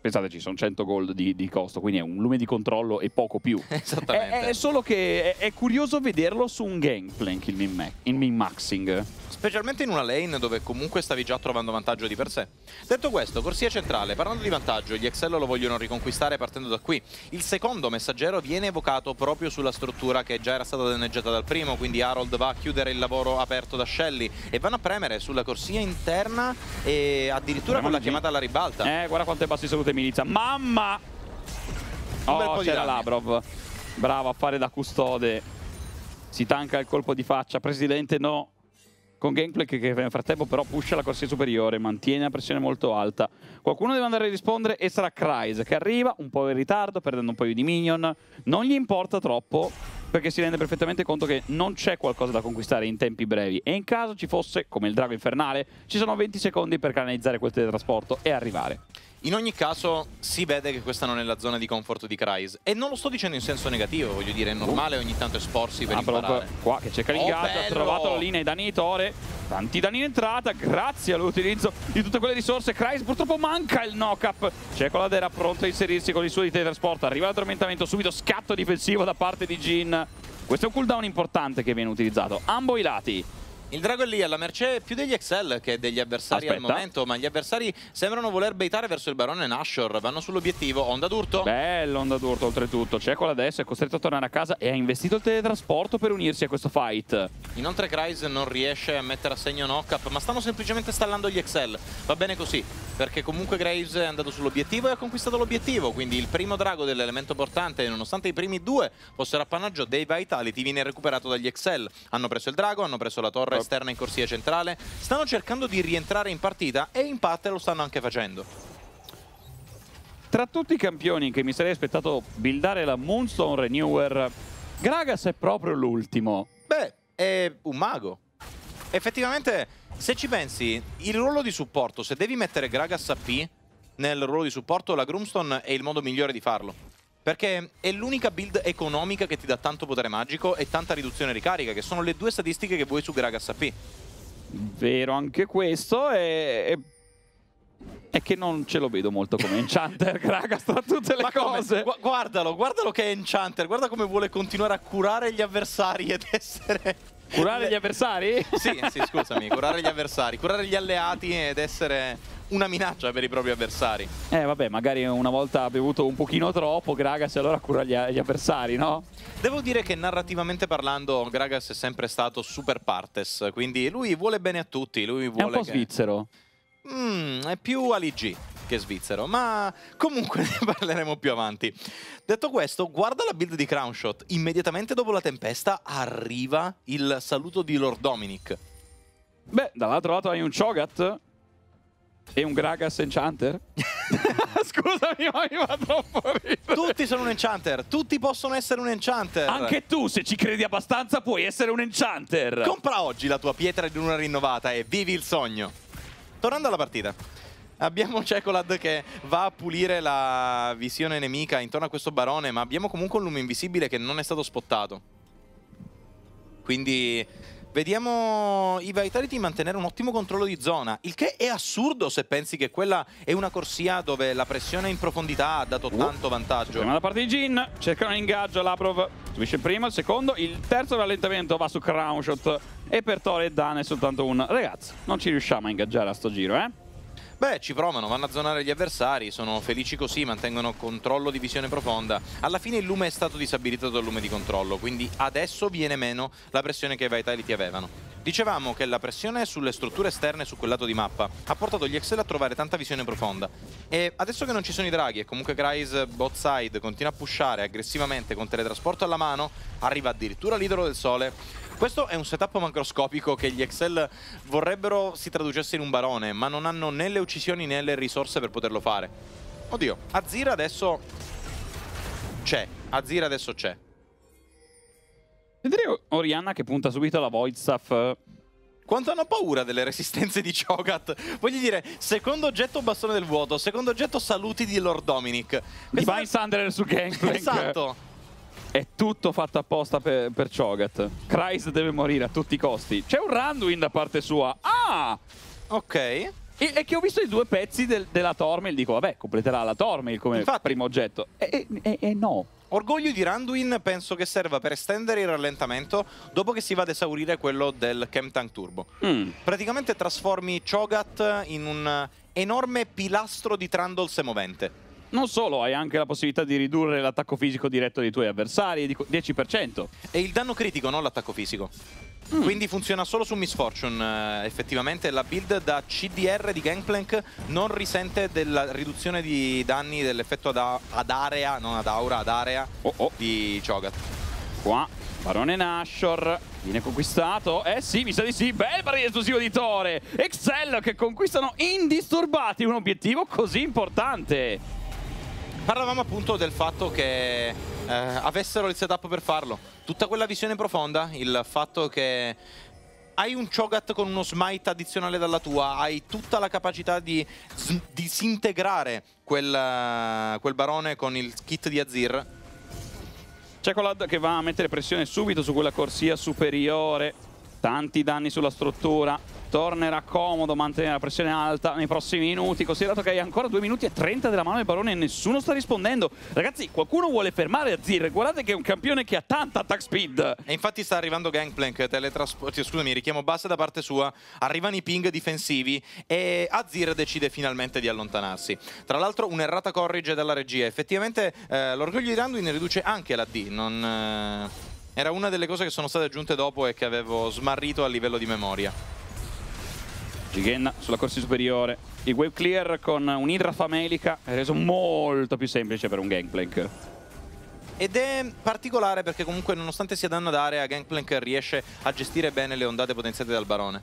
pensateci, sono 100 gold di, di, costo, quindi è un lume di controllo e poco più. *laughs* Esattamente. È, è solo che è, è, curioso vederlo su un gangplank il min-maxing. Specialmente in una lane dove comunque stavi già trovando vantaggio di per sé. Detto questo, corsia centrale, parlando di vantaggio, gli Excello lo vogliono riconquistare partendo da qui. Il secondo messaggero viene evocato proprio sulla struttura che già era stata danneggiata dal primo, quindi Harold va a chiudere il lavoro aperto da Shelly e vanno a premere sulla corsia interna e addirittura con la chiamata alla ribalta. Eh, guarda quanto è basso i saluti e Milizia. Mamma! Oh, c'era Labrov. Bravo a fare da custode. Si tanca il colpo di faccia. Presidente no. Con gameplay che nel frattempo però pusha la corsia superiore, mantiene la pressione molto alta. Qualcuno deve andare a rispondere e sarà Kryze che arriva un po' in ritardo, perdendo un paio di minion. Non gli importa troppo perché si rende perfettamente conto che non c'è qualcosa da conquistare in tempi brevi e in caso ci fosse, come il drago infernale, ci sono 20 secondi per canalizzare quel teletrasporto e arrivare. In ogni caso si vede che questa non è la zona di comfort di Cryze E non lo sto dicendo in senso negativo, voglio dire, è normale ogni tanto esporsi per ah, imparare Qua che cerca l'ingaggio, oh, ha trovato la linea nei danni di Tore Tanti danni in entrata, grazie all'utilizzo di tutte quelle risorse Cryze purtroppo manca il knock-up C'è Coladera pronto a inserirsi con il suo di Tetrasport Arriva l'addormentamento subito, scatto difensivo da parte di Jin Questo è un cooldown importante che viene utilizzato Ambo i lati il drago è lì alla mercé più degli Excel che degli avversari Aspetta. al momento, ma gli avversari sembrano voler baitare verso il barone Nashor, vanno sull'obiettivo, onda d'urto. Bello onda d'urto oltretutto, Cecol adesso è costretto a tornare a casa e ha investito il teletrasporto per unirsi a questo fight. Inoltre Kryze non riesce a mettere a segno knock-up, ma stanno semplicemente stallando gli Excel, va bene così, perché comunque Graves è andato sull'obiettivo e ha conquistato l'obiettivo, quindi il primo drago dell'elemento portante, nonostante i primi due fossero appannaggio dei Vitality, viene recuperato dagli Excel. Hanno preso il drago, hanno preso la torre esterna in corsia centrale. Stanno cercando di rientrare in partita e in parte lo stanno anche facendo. Tra tutti i campioni che mi sarei aspettato buildare la Moonstone Renewer, Gragas è proprio l'ultimo. Beh, è un mago. Effettivamente, se ci pensi, il ruolo di supporto, se devi mettere Gragas a P nel ruolo di supporto, la Groomstone è il modo migliore di farlo perché è l'unica build economica che ti dà tanto potere magico e tanta riduzione ricarica, che sono le due statistiche che vuoi su Gragas AP. Vero anche questo, e è che non ce lo vedo molto come Enchanter, *laughs* Gragas, tra tutte le Ma cose. Gu guardalo, guardalo che è Enchanter, guarda come vuole continuare a curare gli avversari ed essere... Curare gli avversari? Sì, sì, scusami, curare gli avversari, curare gli alleati ed essere una minaccia per i propri avversari. Eh vabbè, magari una volta ha bevuto un pochino troppo, Gragas allora cura gli, gli, avversari, no? Devo dire che narrativamente parlando Gragas è sempre stato super partes, quindi lui vuole bene a tutti, lui vuole È un po' che... svizzero. Mm, è più Aligi che svizzero, ma comunque *laughs* ne parleremo più avanti. Detto questo, guarda la build di Crownshot. Immediatamente dopo la tempesta arriva il saluto di Lord Dominic. Beh, dall'altro lato hai un Chogat e un Gragas Enchanter? *laughs* Scusami, ma mi va troppo ridere. Tutti sono un Enchanter, tutti possono essere un Enchanter. Anche tu, se ci credi abbastanza, puoi essere un Enchanter. Compra oggi la tua pietra di luna rinnovata e vivi il sogno. Tornando alla partita. Abbiamo Cecolad che va a pulire la visione nemica intorno a questo barone, ma abbiamo comunque un lume invisibile che non è stato spottato. Quindi Vediamo i Vitality mantenere un ottimo controllo di zona, il che è assurdo se pensi che quella è una corsia dove la pressione in profondità ha dato uh, tanto vantaggio. Prima da parte di Jin, cercano l'ingaggio, Laprov subisce il primo, il secondo, il terzo rallentamento va su Crownshot e per Tore e Dan è soltanto un... ragazzo. non ci riusciamo a ingaggiare a sto giro, eh? Beh, ci provano, vanno a zonare gli avversari, sono felici così, mantengono controllo di visione profonda. Alla fine il lume è stato disabilitato dal lume di controllo, quindi adesso viene meno la pressione che i Vitality avevano. Dicevamo che la pressione sulle strutture esterne su quel lato di mappa ha portato gli Excel a trovare tanta visione profonda. E adesso che non ci sono i draghi e comunque Grise bot side continua a pushare aggressivamente con teletrasporto alla mano, arriva addirittura l'idolo del sole, questo è un setup macroscopico che gli Excel vorrebbero si traducesse in un barone, ma non hanno né le uccisioni né le risorse per poterlo fare. Oddio, Azir adesso c'è, Azir adesso c'è. Vedrei Orianna che punta subito alla Void Staff quanto hanno paura delle resistenze di Chogat. Voglio dire, secondo oggetto bastone del vuoto, secondo oggetto saluti di Lord Dominic. Questa... Divine Thunder su Gangplank. esatto. È tutto fatto apposta per, per Chogat. Kreis deve morire a tutti i costi. C'è un Randwin da parte sua. Ah! Ok. E, e che ho visto i due pezzi del, della Tormail. Dico, vabbè, completerà la Tormail come Infatti, primo oggetto. E, e, e no. Orgoglio di Randwin penso che serva per estendere il rallentamento dopo che si va ad esaurire quello del Chemtank Turbo. Mm. Praticamente trasformi Chogat in un enorme pilastro di Trandol semovente. Non solo, hai anche la possibilità di ridurre l'attacco fisico diretto dei tuoi avversari, di 10%. E il danno critico, non l'attacco fisico. Mm. Quindi funziona solo su Miss Fortune, eh, effettivamente la build da CDR di Gangplank non risente della riduzione di danni dell'effetto ad, ad, area, non ad aura, ad area oh, oh. di Chogat. Qua Barone Nashor viene conquistato. Eh sì, mi sa di sì. Bel barriere esplosivo di Tore. Excel che conquistano indisturbati un obiettivo così importante. Parlavamo appunto del fatto che eh, avessero il setup per farlo. Tutta quella visione profonda, il fatto che hai un Chogat con uno smite addizionale dalla tua, hai tutta la capacità di disintegrare quel, quel barone con il kit di Azir. C'è Colad che va a mettere pressione subito su quella corsia superiore, tanti danni sulla struttura, tornerà comodo mantenere la pressione alta nei prossimi minuti considerato che hai ancora 2 minuti e 30 della mano del barone e nessuno sta rispondendo ragazzi qualcuno vuole fermare Azir guardate che è un campione che ha tanta attack speed e infatti sta arrivando Gangplank teletrasporti eh, scusami richiamo bassa da parte sua arrivano i ping difensivi e Azir decide finalmente di allontanarsi tra l'altro un'errata corrige dalla regia effettivamente eh, l'orgoglio di Randwin riduce anche la D non... Eh... Era una delle cose che sono state aggiunte dopo e che avevo smarrito a livello di memoria. Gigenna sulla corsa superiore. Il wave clear con un'idra famelica è reso molto più semplice per un Gangplank. Ed è particolare perché comunque nonostante sia danno ad area, Gangplank riesce a gestire bene le ondate potenziate dal barone.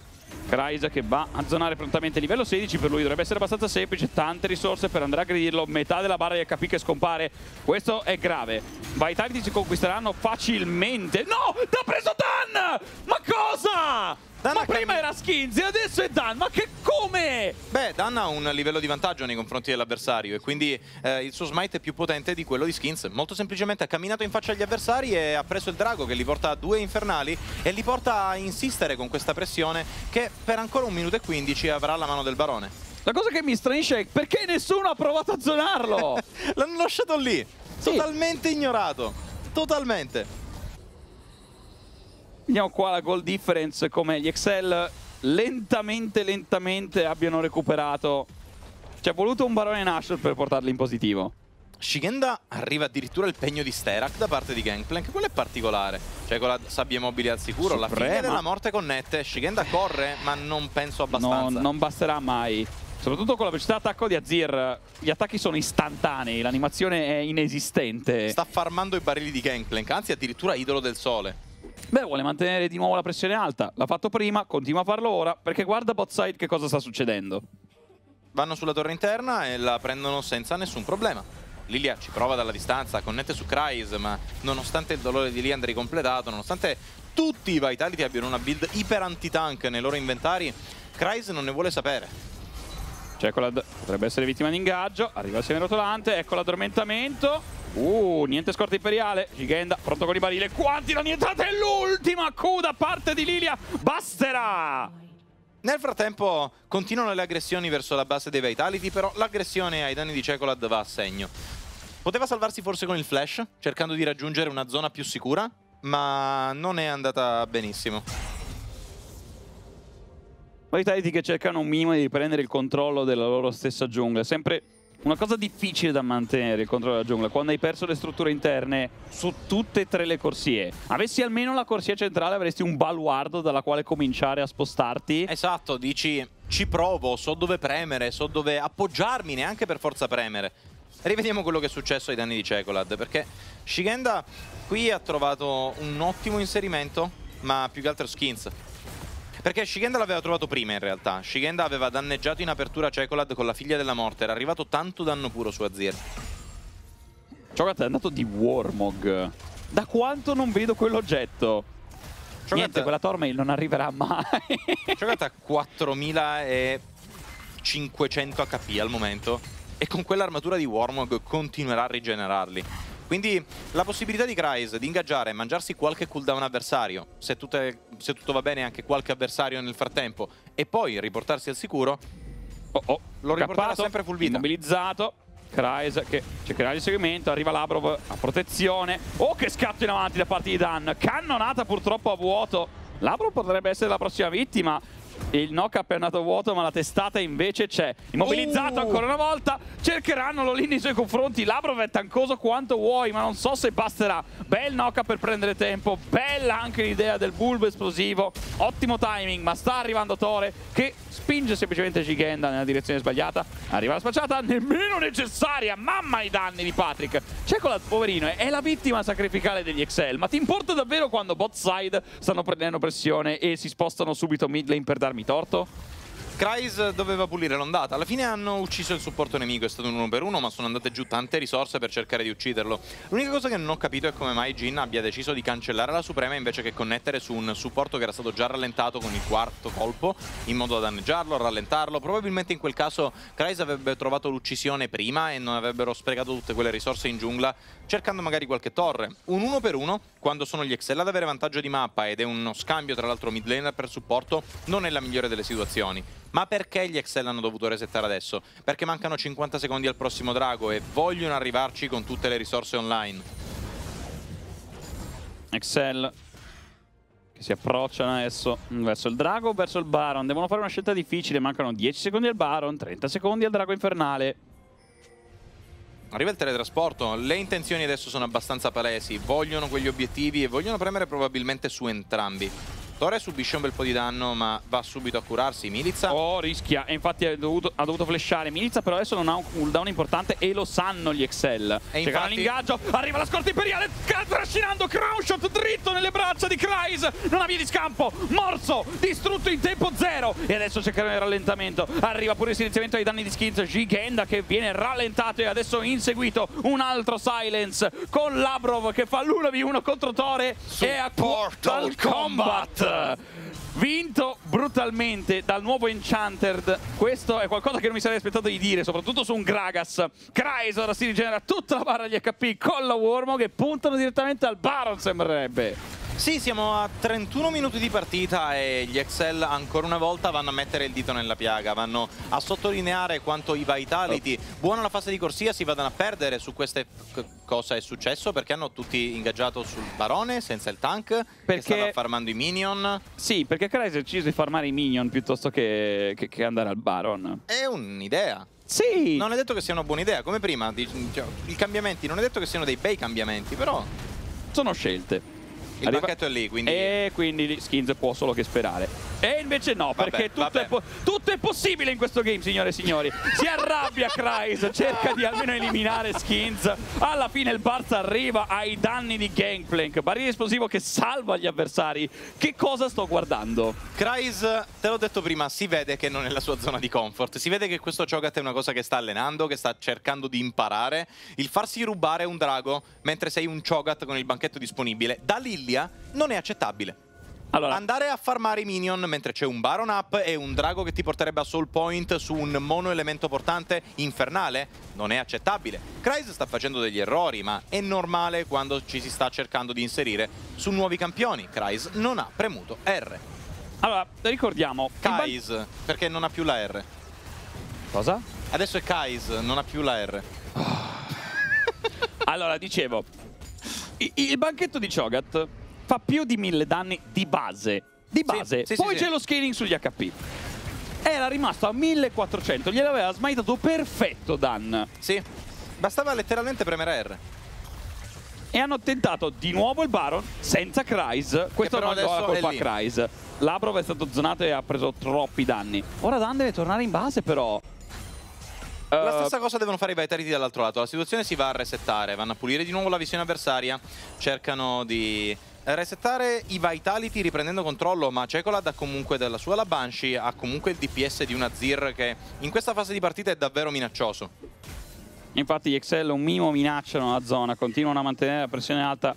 Kraisa che va a zonare prontamente livello 16 per lui dovrebbe essere abbastanza semplice tante risorse per andare a aggredirlo, metà della barra di HP che scompare questo è grave Vitality si conquisteranno facilmente no! L'ha preso Dan! Ma cosa? Danna ma prima era Skinzi, adesso è Dan, ma che come? Beh, Dan ha un livello di vantaggio nei confronti dell'avversario e quindi eh, il suo smite è più potente di quello di Skins. Molto semplicemente ha camminato in faccia agli avversari e ha preso il drago che li porta a due infernali e li porta a insistere con questa pressione che per ancora un minuto e 15 avrà la mano del barone. La cosa che mi stranisce è perché nessuno ha provato a zonarlo? *laughs* L'hanno lasciato lì, sì. totalmente ignorato, totalmente. Vediamo qua la goal difference come gli Excel lentamente lentamente abbiano recuperato. Ci è voluto un barone Nash per portarli in positivo. Shigenda arriva addirittura il pegno di Sterak da parte di Gangplank, quello è particolare. Cioè con la sabbia mobile al sicuro, Suprema. la fine della morte connette, Shigenda corre ma non penso abbastanza. No, non basterà mai. Soprattutto con la velocità d'attacco di Azir, gli attacchi sono istantanei, l'animazione è inesistente. Sta farmando i barili di Gangplank, anzi addirittura idolo del sole. Beh, vuole mantenere di nuovo la pressione alta. L'ha fatto prima, continua a farlo ora, perché guarda bot che cosa sta succedendo. Vanno sulla torre interna e la prendono senza nessun problema. Lilia ci prova dalla distanza, connette su Krys, ma nonostante il dolore di Liandri completato, nonostante tutti i Vitality abbiano una build iper anti-tank nei loro inventari, Krys non ne vuole sapere. Cioè, potrebbe essere vittima di ingaggio, arriva il semi rotolante, ecco l'addormentamento. Uh, niente scorta imperiale. Gigenda pronto con i barile. Quanti la nientata è l'ultima Q da parte di Lilia. Basterà! Nel frattempo continuano le aggressioni verso la base dei Vitality, però l'aggressione ai danni di Cecolad va a segno. Poteva salvarsi forse con il flash, cercando di raggiungere una zona più sicura, ma non è andata benissimo. Vitality che cercano un minimo di prendere il controllo della loro stessa giungla, sempre una cosa difficile da mantenere il controllo della giungla quando hai perso le strutture interne su tutte e tre le corsie. Avessi almeno la corsia centrale avresti un baluardo dalla quale cominciare a spostarti. Esatto, dici ci provo, so dove premere, so dove appoggiarmi, neanche per forza premere. Rivediamo quello che è successo ai danni di Cecolad, perché Shigenda qui ha trovato un ottimo inserimento, ma più che altro skins. Perché Shigenda l'aveva trovato prima in realtà. Shigenda aveva danneggiato in apertura Cecolad con la figlia della morte. Era arrivato tanto danno puro su Azir. Chogat è andato di Warmog. Da quanto non vedo quell'oggetto? Chogat... Niente, quella Tormail non arriverà mai. Chogat ha 4500 HP al momento. E con quell'armatura di Warmog continuerà a rigenerarli. Quindi la possibilità di Cryze di ingaggiare e mangiarsi qualche cooldown avversario, se, tutte, se, tutto va bene anche qualche avversario nel frattempo, e poi riportarsi al sicuro, oh oh, lo riporterà cappato, sempre full vita. Immobilizzato, Cryze che cercherà di seguimento, arriva Labrov a protezione. Oh che scatto in avanti da parte di Dan, cannonata purtroppo a vuoto. Labrov potrebbe essere la prossima vittima il knock up è andato vuoto ma la testata invece c'è immobilizzato uh. ancora una volta cercheranno Lolin nei suoi confronti Labrov è tancoso quanto vuoi ma non so se basterà bel knock up per prendere tempo bella anche l'idea del bulbo esplosivo ottimo timing ma sta arrivando Tore che spinge semplicemente Gigenda nella direzione sbagliata arriva la spacciata nemmeno necessaria mamma i danni di Patrick c'è quella, poverino è la vittima sacrificale degli Excel ma ti importa davvero quando bot side stanno prendendo pressione e si spostano subito mid lane per dare darmi torto. Kryze doveva pulire l'ondata, alla fine hanno ucciso il supporto nemico, è stato un 1 per uno, ma sono andate giù tante risorse per cercare di ucciderlo. L'unica cosa che non ho capito è come mai Jin abbia deciso di cancellare la Suprema invece che connettere su un supporto che era stato già rallentato con il quarto colpo in modo da danneggiarlo, rallentarlo. Probabilmente in quel caso Kryze avrebbe trovato l'uccisione prima e non avrebbero sprecato tutte quelle risorse in giungla cercando magari qualche torre. Un 1 per 1 quando sono gli Excel ad avere vantaggio di mappa ed è uno scambio tra l'altro mid laner per supporto non è la migliore delle situazioni. Ma perché gli Excel hanno dovuto resettare adesso? Perché mancano 50 secondi al prossimo drago e vogliono arrivarci con tutte le risorse online. Excel che si approcciano adesso verso il drago o verso il baron. Devono fare una scelta difficile, mancano 10 secondi al baron, 30 secondi al drago infernale. Arriva il teletrasporto, le intenzioni adesso sono abbastanza palesi, vogliono quegli obiettivi e vogliono premere probabilmente su entrambi. Torre subisce un bel po' di danno ma va subito a curarsi Milizza Oh rischia e infatti ha dovuto, ha dovuto flashare Milizza però adesso non ha un cooldown importante e lo sanno gli Excel e Cercano infatti... l'ingaggio arriva la scorta imperiale trascinando Crownshot dritto nelle braccia di Kryze. Non ha via di scampo Morso distrutto in tempo zero e adesso cercano il rallentamento Arriva pure il silenziamento ai danni di Skins Gigenda che viene rallentato e adesso inseguito un altro Silence con Labrov che fa l'1v1 contro Tore Su e a Portal Combat. Combat. Vinto brutalmente dal nuovo Enchanted. Questo è qualcosa che non mi sarei aspettato di dire, soprattutto su un Gragas. Chrysor si rigenera tutta la barra di HP con la Wormo che puntano direttamente al Baron, sembrerebbe. Sì, siamo a 31 minuti di partita e gli Excel ancora una volta vanno a mettere il dito nella piaga, vanno a sottolineare quanto i Vitality, buona la fase di corsia, si vadano a perdere su queste cosa è successo perché hanno tutti ingaggiato sul Barone senza il tank perché stava farmando i minion. Sì, perché Crysis ha deciso di farmare i minion piuttosto che, che, che andare al Baron. È un'idea. Sì. Non è detto che sia una buona idea, come prima, cioè, i cambiamenti, non è detto che siano dei bei cambiamenti, però sono scelte. Il Arriva... pacchetto è lì, quindi... E quindi Skins può solo che sperare. E invece no, vabbè, perché tutto è, tutto è, possibile in questo game, signore e signori. Si arrabbia Kreis, cerca di almeno eliminare Skins. Alla fine il Barz arriva ai danni di Gangplank. Barriere esplosivo che salva gli avversari. Che cosa sto guardando? Kreis, te l'ho detto prima, si vede che non è la sua zona di comfort. Si vede che questo Chogat è una cosa che sta allenando, che sta cercando di imparare. Il farsi rubare un drago mentre sei un Chogat con il banchetto disponibile. Da lì Lilia non è accettabile. Allora. Andare a farmare i minion mentre c'è un Baron up e un drago che ti porterebbe a soul point su un mono elemento portante infernale non è accettabile. Kryze sta facendo degli errori, ma è normale quando ci si sta cercando di inserire su nuovi campioni. Kryze non ha premuto R. Allora, ricordiamo... Kaiz, perché non ha più la R. Cosa? Adesso è Kaiz, non ha più la R. Ah. *laughs* allora, dicevo, il banchetto di Chogat fa più di mille danni di base. Di base. Sì, sì, Poi sì, c'è lo scaling sugli HP. Era rimasto a 1400, gliel'aveva smitato perfetto Dan. Sì, bastava letteralmente premere R. E hanno tentato di nuovo il Baron senza Kryze. Questo non adesso la colpa a Krys. Labrov è stato zonato e ha preso troppi danni. Ora Dan deve tornare in base però. La eh, stessa cosa devono fare i Vitality dall'altro lato. La situazione si va a resettare, vanno a pulire di nuovo la visione avversaria, cercano di resettare i Vitality riprendendo controllo, ma Cecolad ha comunque della sua la Banshee, ha comunque il DPS di una Zir che in questa fase di partita è davvero minaccioso. Infatti gli Excel un minimo minacciano la zona, continuano a mantenere la pressione alta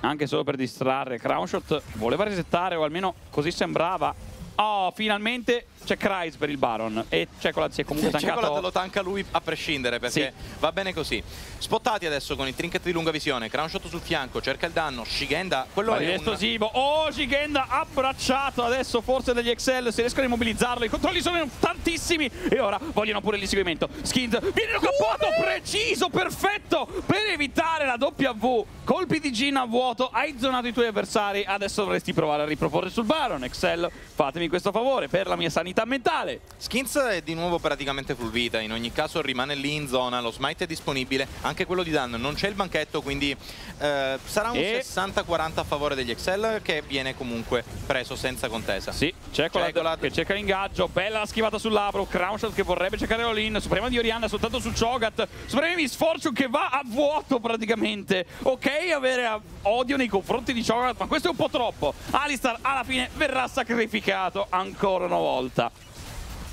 anche solo per distrarre. Crownshot voleva resettare o almeno così sembrava. Oh, finalmente c'è Kreis per il Baron e Cecolat si è comunque tancato. Cecolat cioè, lo tanca lui a prescindere perché sì. va bene così. Spottati adesso con il trinket di lunga visione, crown shot sul fianco, cerca il danno, Shigenda, quello è Un... Oh, Shigenda abbracciato adesso forse dagli Excel, se riescono a immobilizzarlo, i controlli sono tantissimi e ora vogliono pure l'inseguimento. Skins viene cappato, uh! preciso, perfetto per evitare la W. Colpi di Gina a vuoto, hai zonato i tuoi avversari, adesso dovresti provare a riproporre sul Baron. Excel, fatemi questo favore per la mia sanità sanità mentale. Skins è di nuovo praticamente full vita, in ogni caso rimane lì in zona, lo smite è disponibile, anche quello di danno, non c'è il banchetto, quindi eh, sarà un e... 60-40 a favore degli Excel che viene comunque preso senza contesa. Sì, c'è Colad che cerca l'ingaggio, bella la schivata sull'Avro, Crownshot che vorrebbe cercare l'all-in, Suprema di Orianna soltanto su Chogat, Suprema di Sforcio che va a vuoto praticamente. Ok avere eh, odio nei confronti di Chogat, ma questo è un po' troppo. Alistar alla fine verrà sacrificato ancora una volta piazza.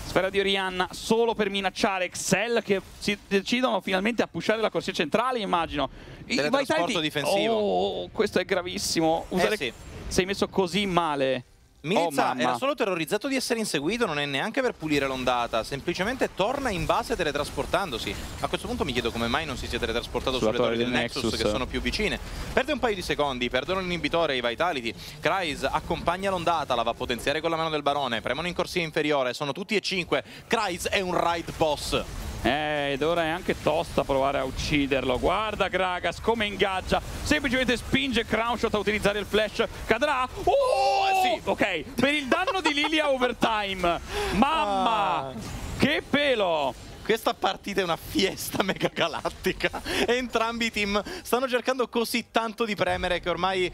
Sfera di Orianna solo per minacciare Excel che si decidono finalmente a pushare la corsia centrale, immagino. Il trasporto difensivo. Oh, questo è gravissimo. Usare... Eh sì. Sei messo così male. Minizza oh, era solo terrorizzato di essere inseguito, non è neanche per pulire l'ondata, semplicemente torna in base teletrasportandosi. A questo punto mi chiedo come mai non si sia teletrasportato sulle, torri del, Nexus, Nexus, che sono più vicine. Perde un paio di secondi, perdono l'inibitore e i Vitality, Kryze accompagna l'ondata, la va a potenziare con la mano del barone, premono in corsia inferiore, sono tutti e cinque, Kryze è un ride boss. Eh, ed ora è anche tosta provare a ucciderlo. Guarda Gragas come ingaggia. Semplicemente spinge Crownshot a utilizzare il flash. Cadrà. Oh, oh! Sì, ok. Per il danno di Lilia overtime. Mamma! Ah. Che pelo! Questa partita è una fiesta mega galattica. Entrambi i team stanno cercando così tanto di premere che ormai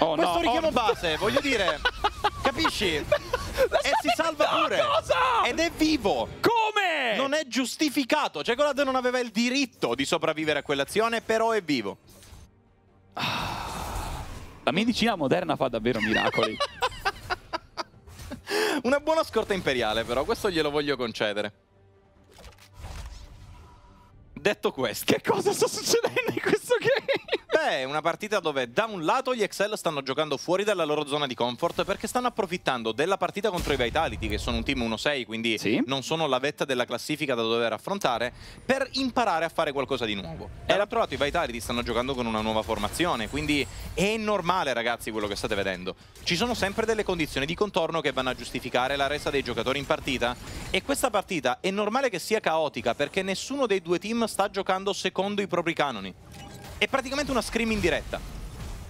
oh, questo no, richiamo oh, base, *laughs* voglio dire, capisci? e si salva pure. Cosa? Ed è vivo. Come? Non è giustificato. Cioè, Golad non aveva il diritto di sopravvivere a quell'azione, però è vivo. La medicina moderna fa davvero miracoli. *laughs* Una buona scorta imperiale, però, questo glielo voglio concedere. Detto questo, che cosa sta succedendo in questo? è una partita dove da un lato gli Excel stanno giocando fuori dalla loro zona di comfort perché stanno approfittando della partita contro i Vitality che sono un team 1-6 quindi sì. non sono la vetta della classifica da dover affrontare per imparare a fare qualcosa di nuovo. Dall'altro lato i Vitality stanno giocando con una nuova formazione quindi è normale ragazzi quello che state vedendo. Ci sono sempre delle condizioni di contorno che vanno a giustificare la resa dei giocatori in partita e questa partita è normale che sia caotica perché nessuno dei due team sta giocando secondo i propri canoni. È praticamente una scream in diretta.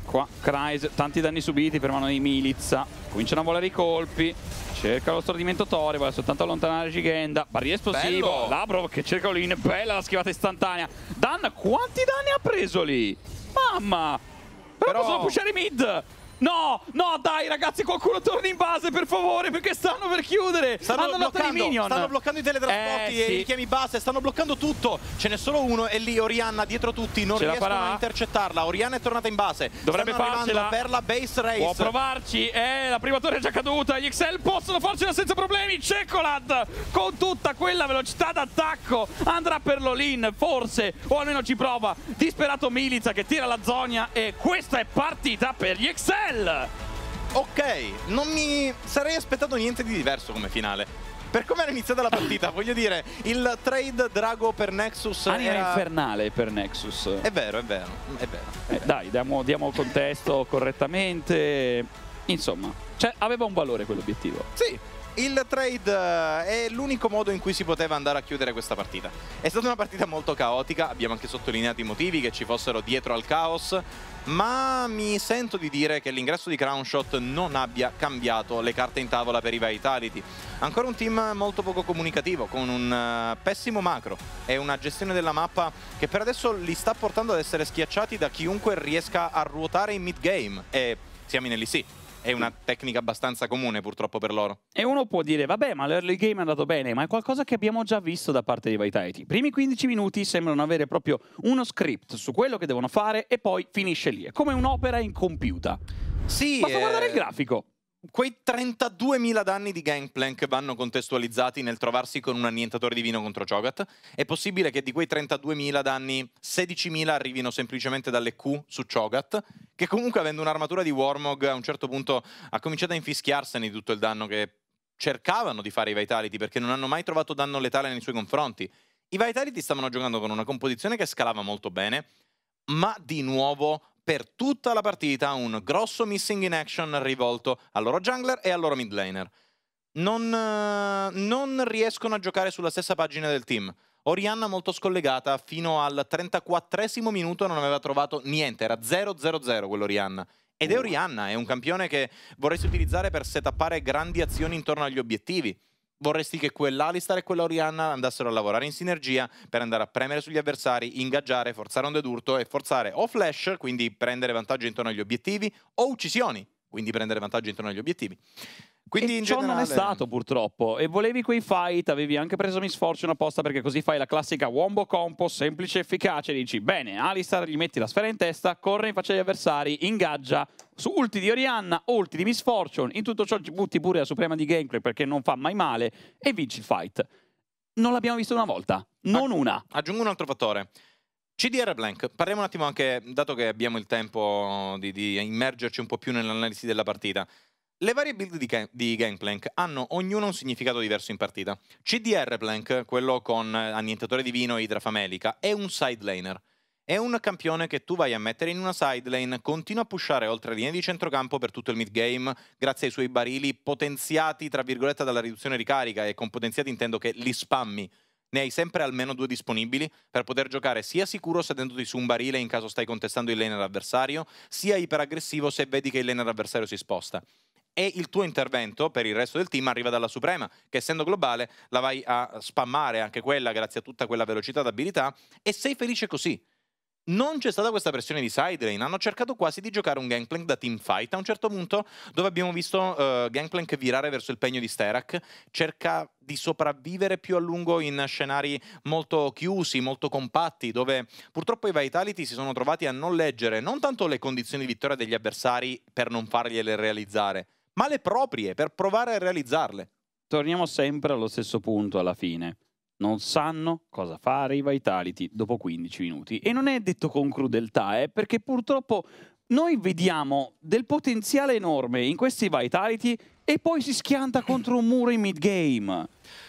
Qua Kreis, tanti danni subiti per mano di Milizza. Cominciano a volare i colpi. Cerca lo stordimento Tori, vuole soltanto allontanare Gigenda. Barriere esplosivo. Labrov che cerca l'in. Bella la schivata istantanea. Dan, quanti danni ha preso lì? Mamma! Però, Però... possono pushare i mid. No, no, dai ragazzi, qualcuno torna in base per favore perché stanno per chiudere. Stanno Hanno bloccando, i stanno bloccando i teletrasporti eh, e i chiami base, stanno bloccando tutto. Ce n'è solo uno e lì Orianna dietro tutti, non Ce riescono a intercettarla. Orianna è tornata in base. Dovrebbe stanno farcela per la base race. Può provarci. Eh, la prima torre è già caduta. Gli XL possono farcela senza problemi. Cecolad con tutta quella velocità d'attacco andrà per l'Olin, forse, o almeno ci prova. Disperato Milica che tira la zona e questa è partita per gli XL. Bell! Ok, non mi sarei aspettato niente di diverso come finale. Per come era iniziata la partita, voglio dire, il trade Drago per Nexus Anima ah, era... infernale per Nexus. È vero, è vero, è vero. È vero. Eh, dai, diamo, diamo contesto correttamente. Insomma, cioè, aveva un valore quell'obiettivo. Sì, il trade eh, è l'unico modo in cui si poteva andare a chiudere questa partita. È stata una partita molto caotica, abbiamo anche sottolineato i motivi che ci fossero dietro al caos, ma mi sento di dire che l'ingresso di Crownshot non abbia cambiato le carte in tavola per i Vitality. Ancora un team molto poco comunicativo, con un eh, pessimo macro e una gestione della mappa che per adesso li sta portando ad essere schiacciati da chiunque riesca a ruotare in mid-game. E siamo in LEC, è una tecnica abbastanza comune purtroppo per loro. E uno può dire, vabbè, ma l'early game è andato bene, ma è qualcosa che abbiamo già visto da parte di Vitality. I primi 15 minuti sembrano avere proprio uno script su quello che devono fare e poi finisce lì. È come un'opera incompiuta. Sì. Basta eh... guardare il grafico. Quei 32.000 danni di Gangplank vanno contestualizzati nel trovarsi con un annientatore divino contro Chogat? È possibile che di quei 32.000 danni 16.000 arrivino semplicemente dalle Q su Chogat? che comunque avendo un'armatura di Warmog a un certo punto ha cominciato a infischiarsene di tutto il danno che cercavano di fare i Vitality perché non hanno mai trovato danno letale nei suoi confronti. I Vitality stavano giocando con una composizione che scalava molto bene, ma di nuovo per tutta la partita un grosso missing in action rivolto al loro jungler e al loro mid laner. Non, eh, non riescono a giocare sulla stessa pagina del team. Orianna molto scollegata, fino al 34 minuto non aveva trovato niente, era 0-0-0 quell'Orianna. Ed è uh. Orianna, è un campione che vorresti utilizzare per setappare grandi azioni intorno agli obiettivi vorresti che quell'Alistar e quella Orianna andassero a lavorare in sinergia per andare a premere sugli avversari, ingaggiare, forzare onde d'urto e forzare o flash, quindi prendere vantaggio intorno agli obiettivi, o uccisioni, quindi prendere vantaggio intorno agli obiettivi. Quindi e in ciò generale... non è stato purtroppo. E volevi quei fight, avevi anche preso Miss Fortune apposta perché così fai la classica wombo compo, semplice e efficace. Dici, bene, Alistar gli metti la sfera in testa, corre in faccia agli avversari, ingaggia su ulti di Orianna, ulti di Miss Fortune. In tutto ciò butti pure la suprema di gameplay perché non fa mai male e vinci il fight. Non l'abbiamo visto una volta, non Ag una. Aggiungo un altro fattore. CDR Blank, parliamo un attimo anche, dato che abbiamo il tempo di, di immergerci un po' più nell'analisi della partita, le varie build di, di, Gangplank hanno ognuno un significato diverso in partita. CDR Blank, quello con annientatore Divino e idra famelica, è un sidelaner. È un campione che tu vai a mettere in una sideline, continua a pushare oltre le linee di centrocampo per tutto il mid game, grazie ai suoi barili potenziati, tra virgolette, dalla riduzione ricarica, e con potenziati intendo che li spammi ne hai sempre almeno due disponibili per poter giocare sia sicuro sedendoti su un barile in caso stai contestando il laner avversario, sia iperaggressivo se vedi che il laner avversario si sposta. E il tuo intervento per il resto del team arriva dalla Suprema, che essendo globale la vai a spammare anche quella grazie a tutta quella velocità d'abilità e sei felice così non c'è stata questa pressione di side lane, hanno cercato quasi di giocare un Gangplank da teamfight a un certo punto dove abbiamo visto uh, Gangplank virare verso il pegno di Sterak, cerca di sopravvivere più a lungo in scenari molto chiusi, molto compatti, dove purtroppo i Vitality si sono trovati a non leggere non tanto le condizioni di vittoria degli avversari per non fargliele realizzare, ma le proprie per provare a realizzarle. Torniamo sempre allo stesso punto alla fine non sanno cosa fare i Vitality dopo 15 minuti. E non è detto con crudeltà, eh, perché purtroppo noi vediamo del potenziale enorme in questi Vitality e poi si schianta contro un muro in mid game.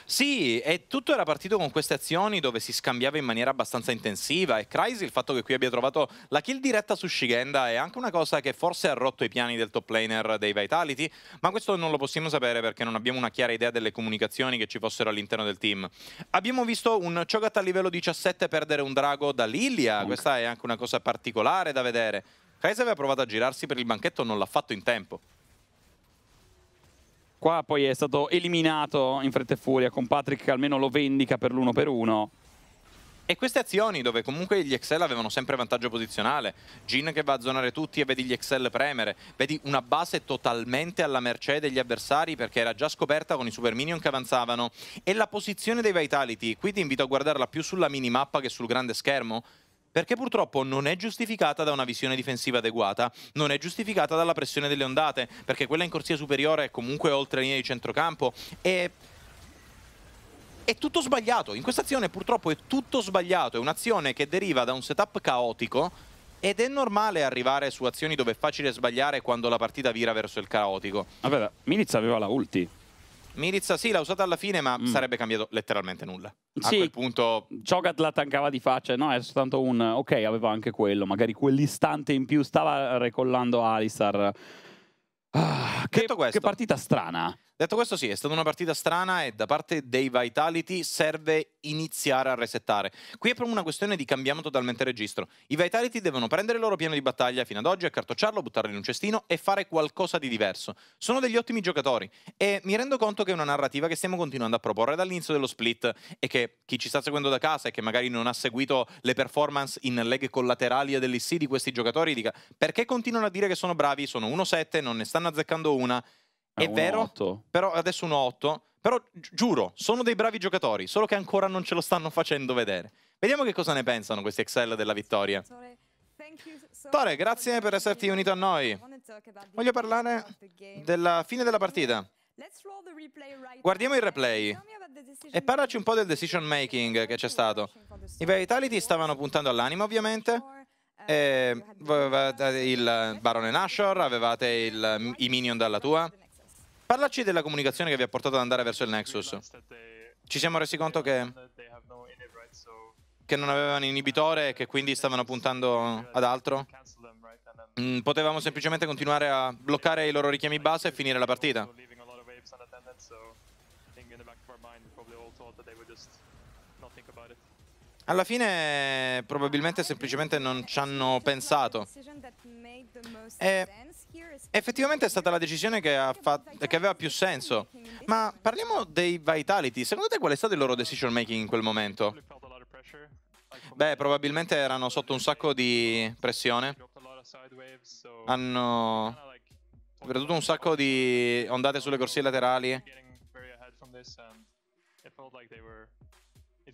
Sì, e tutto era partito con queste azioni dove si scambiava in maniera abbastanza intensiva e Crazy il fatto che qui abbia trovato la kill diretta su Shigenda è anche una cosa che forse ha rotto i piani del top laner dei Vitality, ma questo non lo possiamo sapere perché non abbiamo una chiara idea delle comunicazioni che ci fossero all'interno del team. Abbiamo visto un Chogat a livello 17 perdere un drago da Lilia, okay. questa è anche una cosa particolare da vedere. Crazy aveva provato a girarsi per il banchetto, non l'ha fatto in tempo qua poi è stato eliminato in fretta e furia con Patrick che almeno lo vendica per l'uno per uno. E queste azioni dove comunque gli Excel avevano sempre vantaggio posizionale, Gin che va a zonare tutti e vedi gli Excel premere, vedi una base totalmente alla mercé degli avversari perché era già scoperta con i Super Minion che avanzavano e la posizione dei Vitality, qui ti invito a guardarla più sulla minimappa che sul grande schermo, perché purtroppo non è giustificata da una visione difensiva adeguata, non è giustificata dalla pressione delle ondate, perché quella in corsia superiore è comunque oltre linea di centrocampo e... È tutto sbagliato, in questa azione purtroppo è tutto sbagliato, è un'azione che deriva da un setup caotico ed è normale arrivare su azioni dove è facile sbagliare quando la partita vira verso il caotico. Vabbè, Miliz aveva la ulti, Mirizza sì, l'ha usata alla fine, ma mm. sarebbe cambiato letteralmente nulla. A sì, quel punto... Chogat la tancava di faccia, no? È soltanto un... Ok, aveva anche quello, magari quell'istante in più stava recollando Alistar. Ah, che, che partita strana. Detto questo sì, è stata una partita strana e da parte dei Vitality serve iniziare a resettare. Qui è proprio una questione di cambiamo totalmente registro. I Vitality devono prendere il loro piano di battaglia fino ad oggi, accartocciarlo, buttarlo in un cestino e fare qualcosa di diverso. Sono degli ottimi giocatori e mi rendo conto che è una narrativa che stiamo continuando a proporre dall'inizio dello split e che chi ci sta seguendo da casa e che magari non ha seguito le performance in leghe collaterali dell'IC di questi giocatori dica perché continuano a dire che sono bravi, sono 1-7, non ne stanno azzeccando una è, ah, vero, 8. però adesso un 8. Però giuro, sono dei bravi giocatori, solo che ancora non ce lo stanno facendo vedere. Vediamo che cosa ne pensano questi Excel della vittoria. Tore, grazie per esserti unito a noi. Voglio parlare della fine della partita. Guardiamo il replay e parlaci un po' del decision making che c'è stato. I Vitality stavano puntando all'anima ovviamente, e eh, il barone Nashor, avevate il, i minion dalla tua, Parlaci della comunicazione che vi ha portato ad andare verso il Nexus. Ci siamo resi conto che, che non avevano inibitore e che quindi stavano puntando ad altro? Mm, potevamo semplicemente continuare a bloccare i loro richiami base e finire la partita. Alla fine probabilmente semplicemente non ci hanno pensato. E effettivamente è stata la decisione che, che, aveva più senso. Ma parliamo dei Vitality. Secondo te qual è stato il loro decision making in quel momento? Beh, probabilmente erano sotto un sacco di pressione. Hanno perduto un sacco di ondate sulle corsie laterali.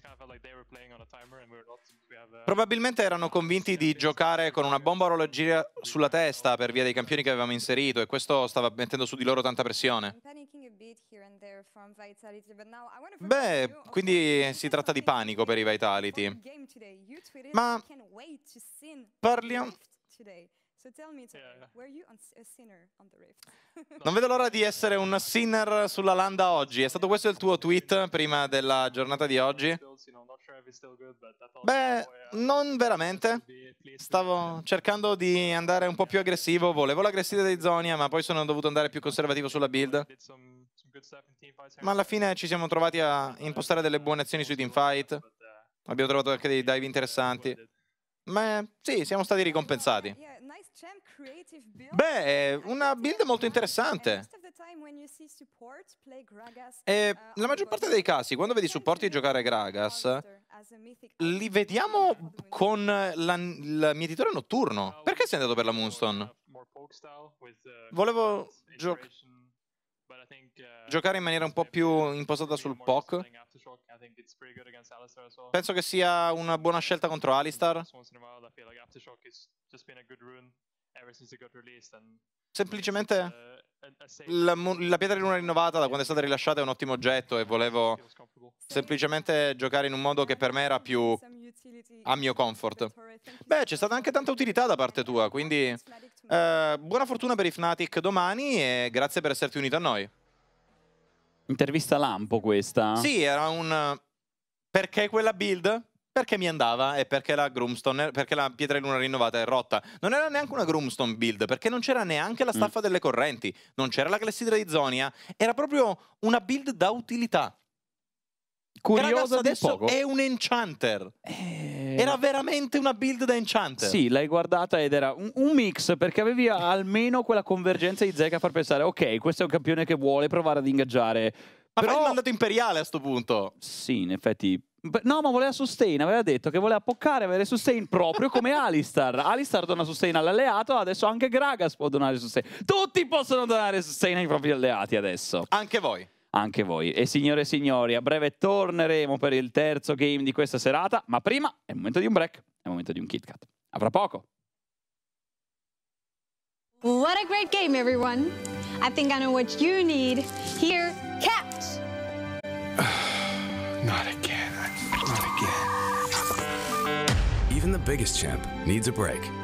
Uh, Probabilmente erano convinti di giocare con una bomba orologia sulla testa per via dei campioni che avevamo inserito e questo stava mettendo su di loro tanta pressione. Beh, oh, quindi si tratta di panico per i Vitality. Ma parliamo... Non vedo l'ora di essere un sinner sulla landa oggi. È stato questo il tuo tweet prima della giornata di oggi? Beh, non veramente. Stavo cercando di andare un po' più aggressivo. Volevo l'aggressiva di Zonia, ma poi sono dovuto andare più conservativo sulla build. Ma alla fine ci siamo trovati a impostare delle buone azioni sui teamfight. Abbiamo trovato anche dei dive interessanti. Ma sì, siamo stati ricompensati. Beh, una build molto interessante. E uh, la maggior parte dei casi, quando vedi supporti giocare Gragas, li vediamo con la, il mietitore notturno. Perché sei andato per la Moonstone? Volevo gio uh, giocare in maniera un po' più impostata sul POC. Penso che sia una buona scelta contro Alistar. Semplicemente uh, la, la pietra di luna rinnovata da quando è stata rilasciata è un ottimo oggetto e volevo semplicemente giocare in un modo che per me era più a mio comfort. Beh, c'è stata anche tanta utilità da parte tua, quindi eh, buona fortuna per i Fnatic domani e grazie per esserti unito a noi. Intervista lampo questa? Sì, era un... Perché quella build? Perché mi andava e perché la Groomstone, perché la pietra di luna rinnovata è rotta. Non era neanche una Groomstone build, perché non c'era neanche la mm. staffa mm. delle correnti, non c'era la clessidra di Zonia, era proprio una build da utilità curiosa adesso poco. è un Enchanter. Eh... Era veramente una build da Enchanter. Sì, l'hai guardata ed era un, un, mix perché avevi almeno quella convergenza di Zek a far pensare ok, questo è un campione che vuole provare ad ingaggiare. Ma Però... fai il mandato imperiale a sto punto. Sì, in effetti No, ma voleva sustain, aveva detto che voleva poccare, avere sustain proprio come *laughs* Alistar. Alistar dona sustain all'alleato, adesso anche Gragas può donare sustain. Tutti possono donare sustain ai propri alleati adesso. Anche voi anche voi. E signore e signori, a breve torneremo per il terzo game di questa serata, ma prima è il momento di un break, è il momento di un Kit Kat. A fra poco! What a great game, everyone! I think I know what you need. Here, cat! *sighs* not again. Not again. Even the biggest champ needs a break.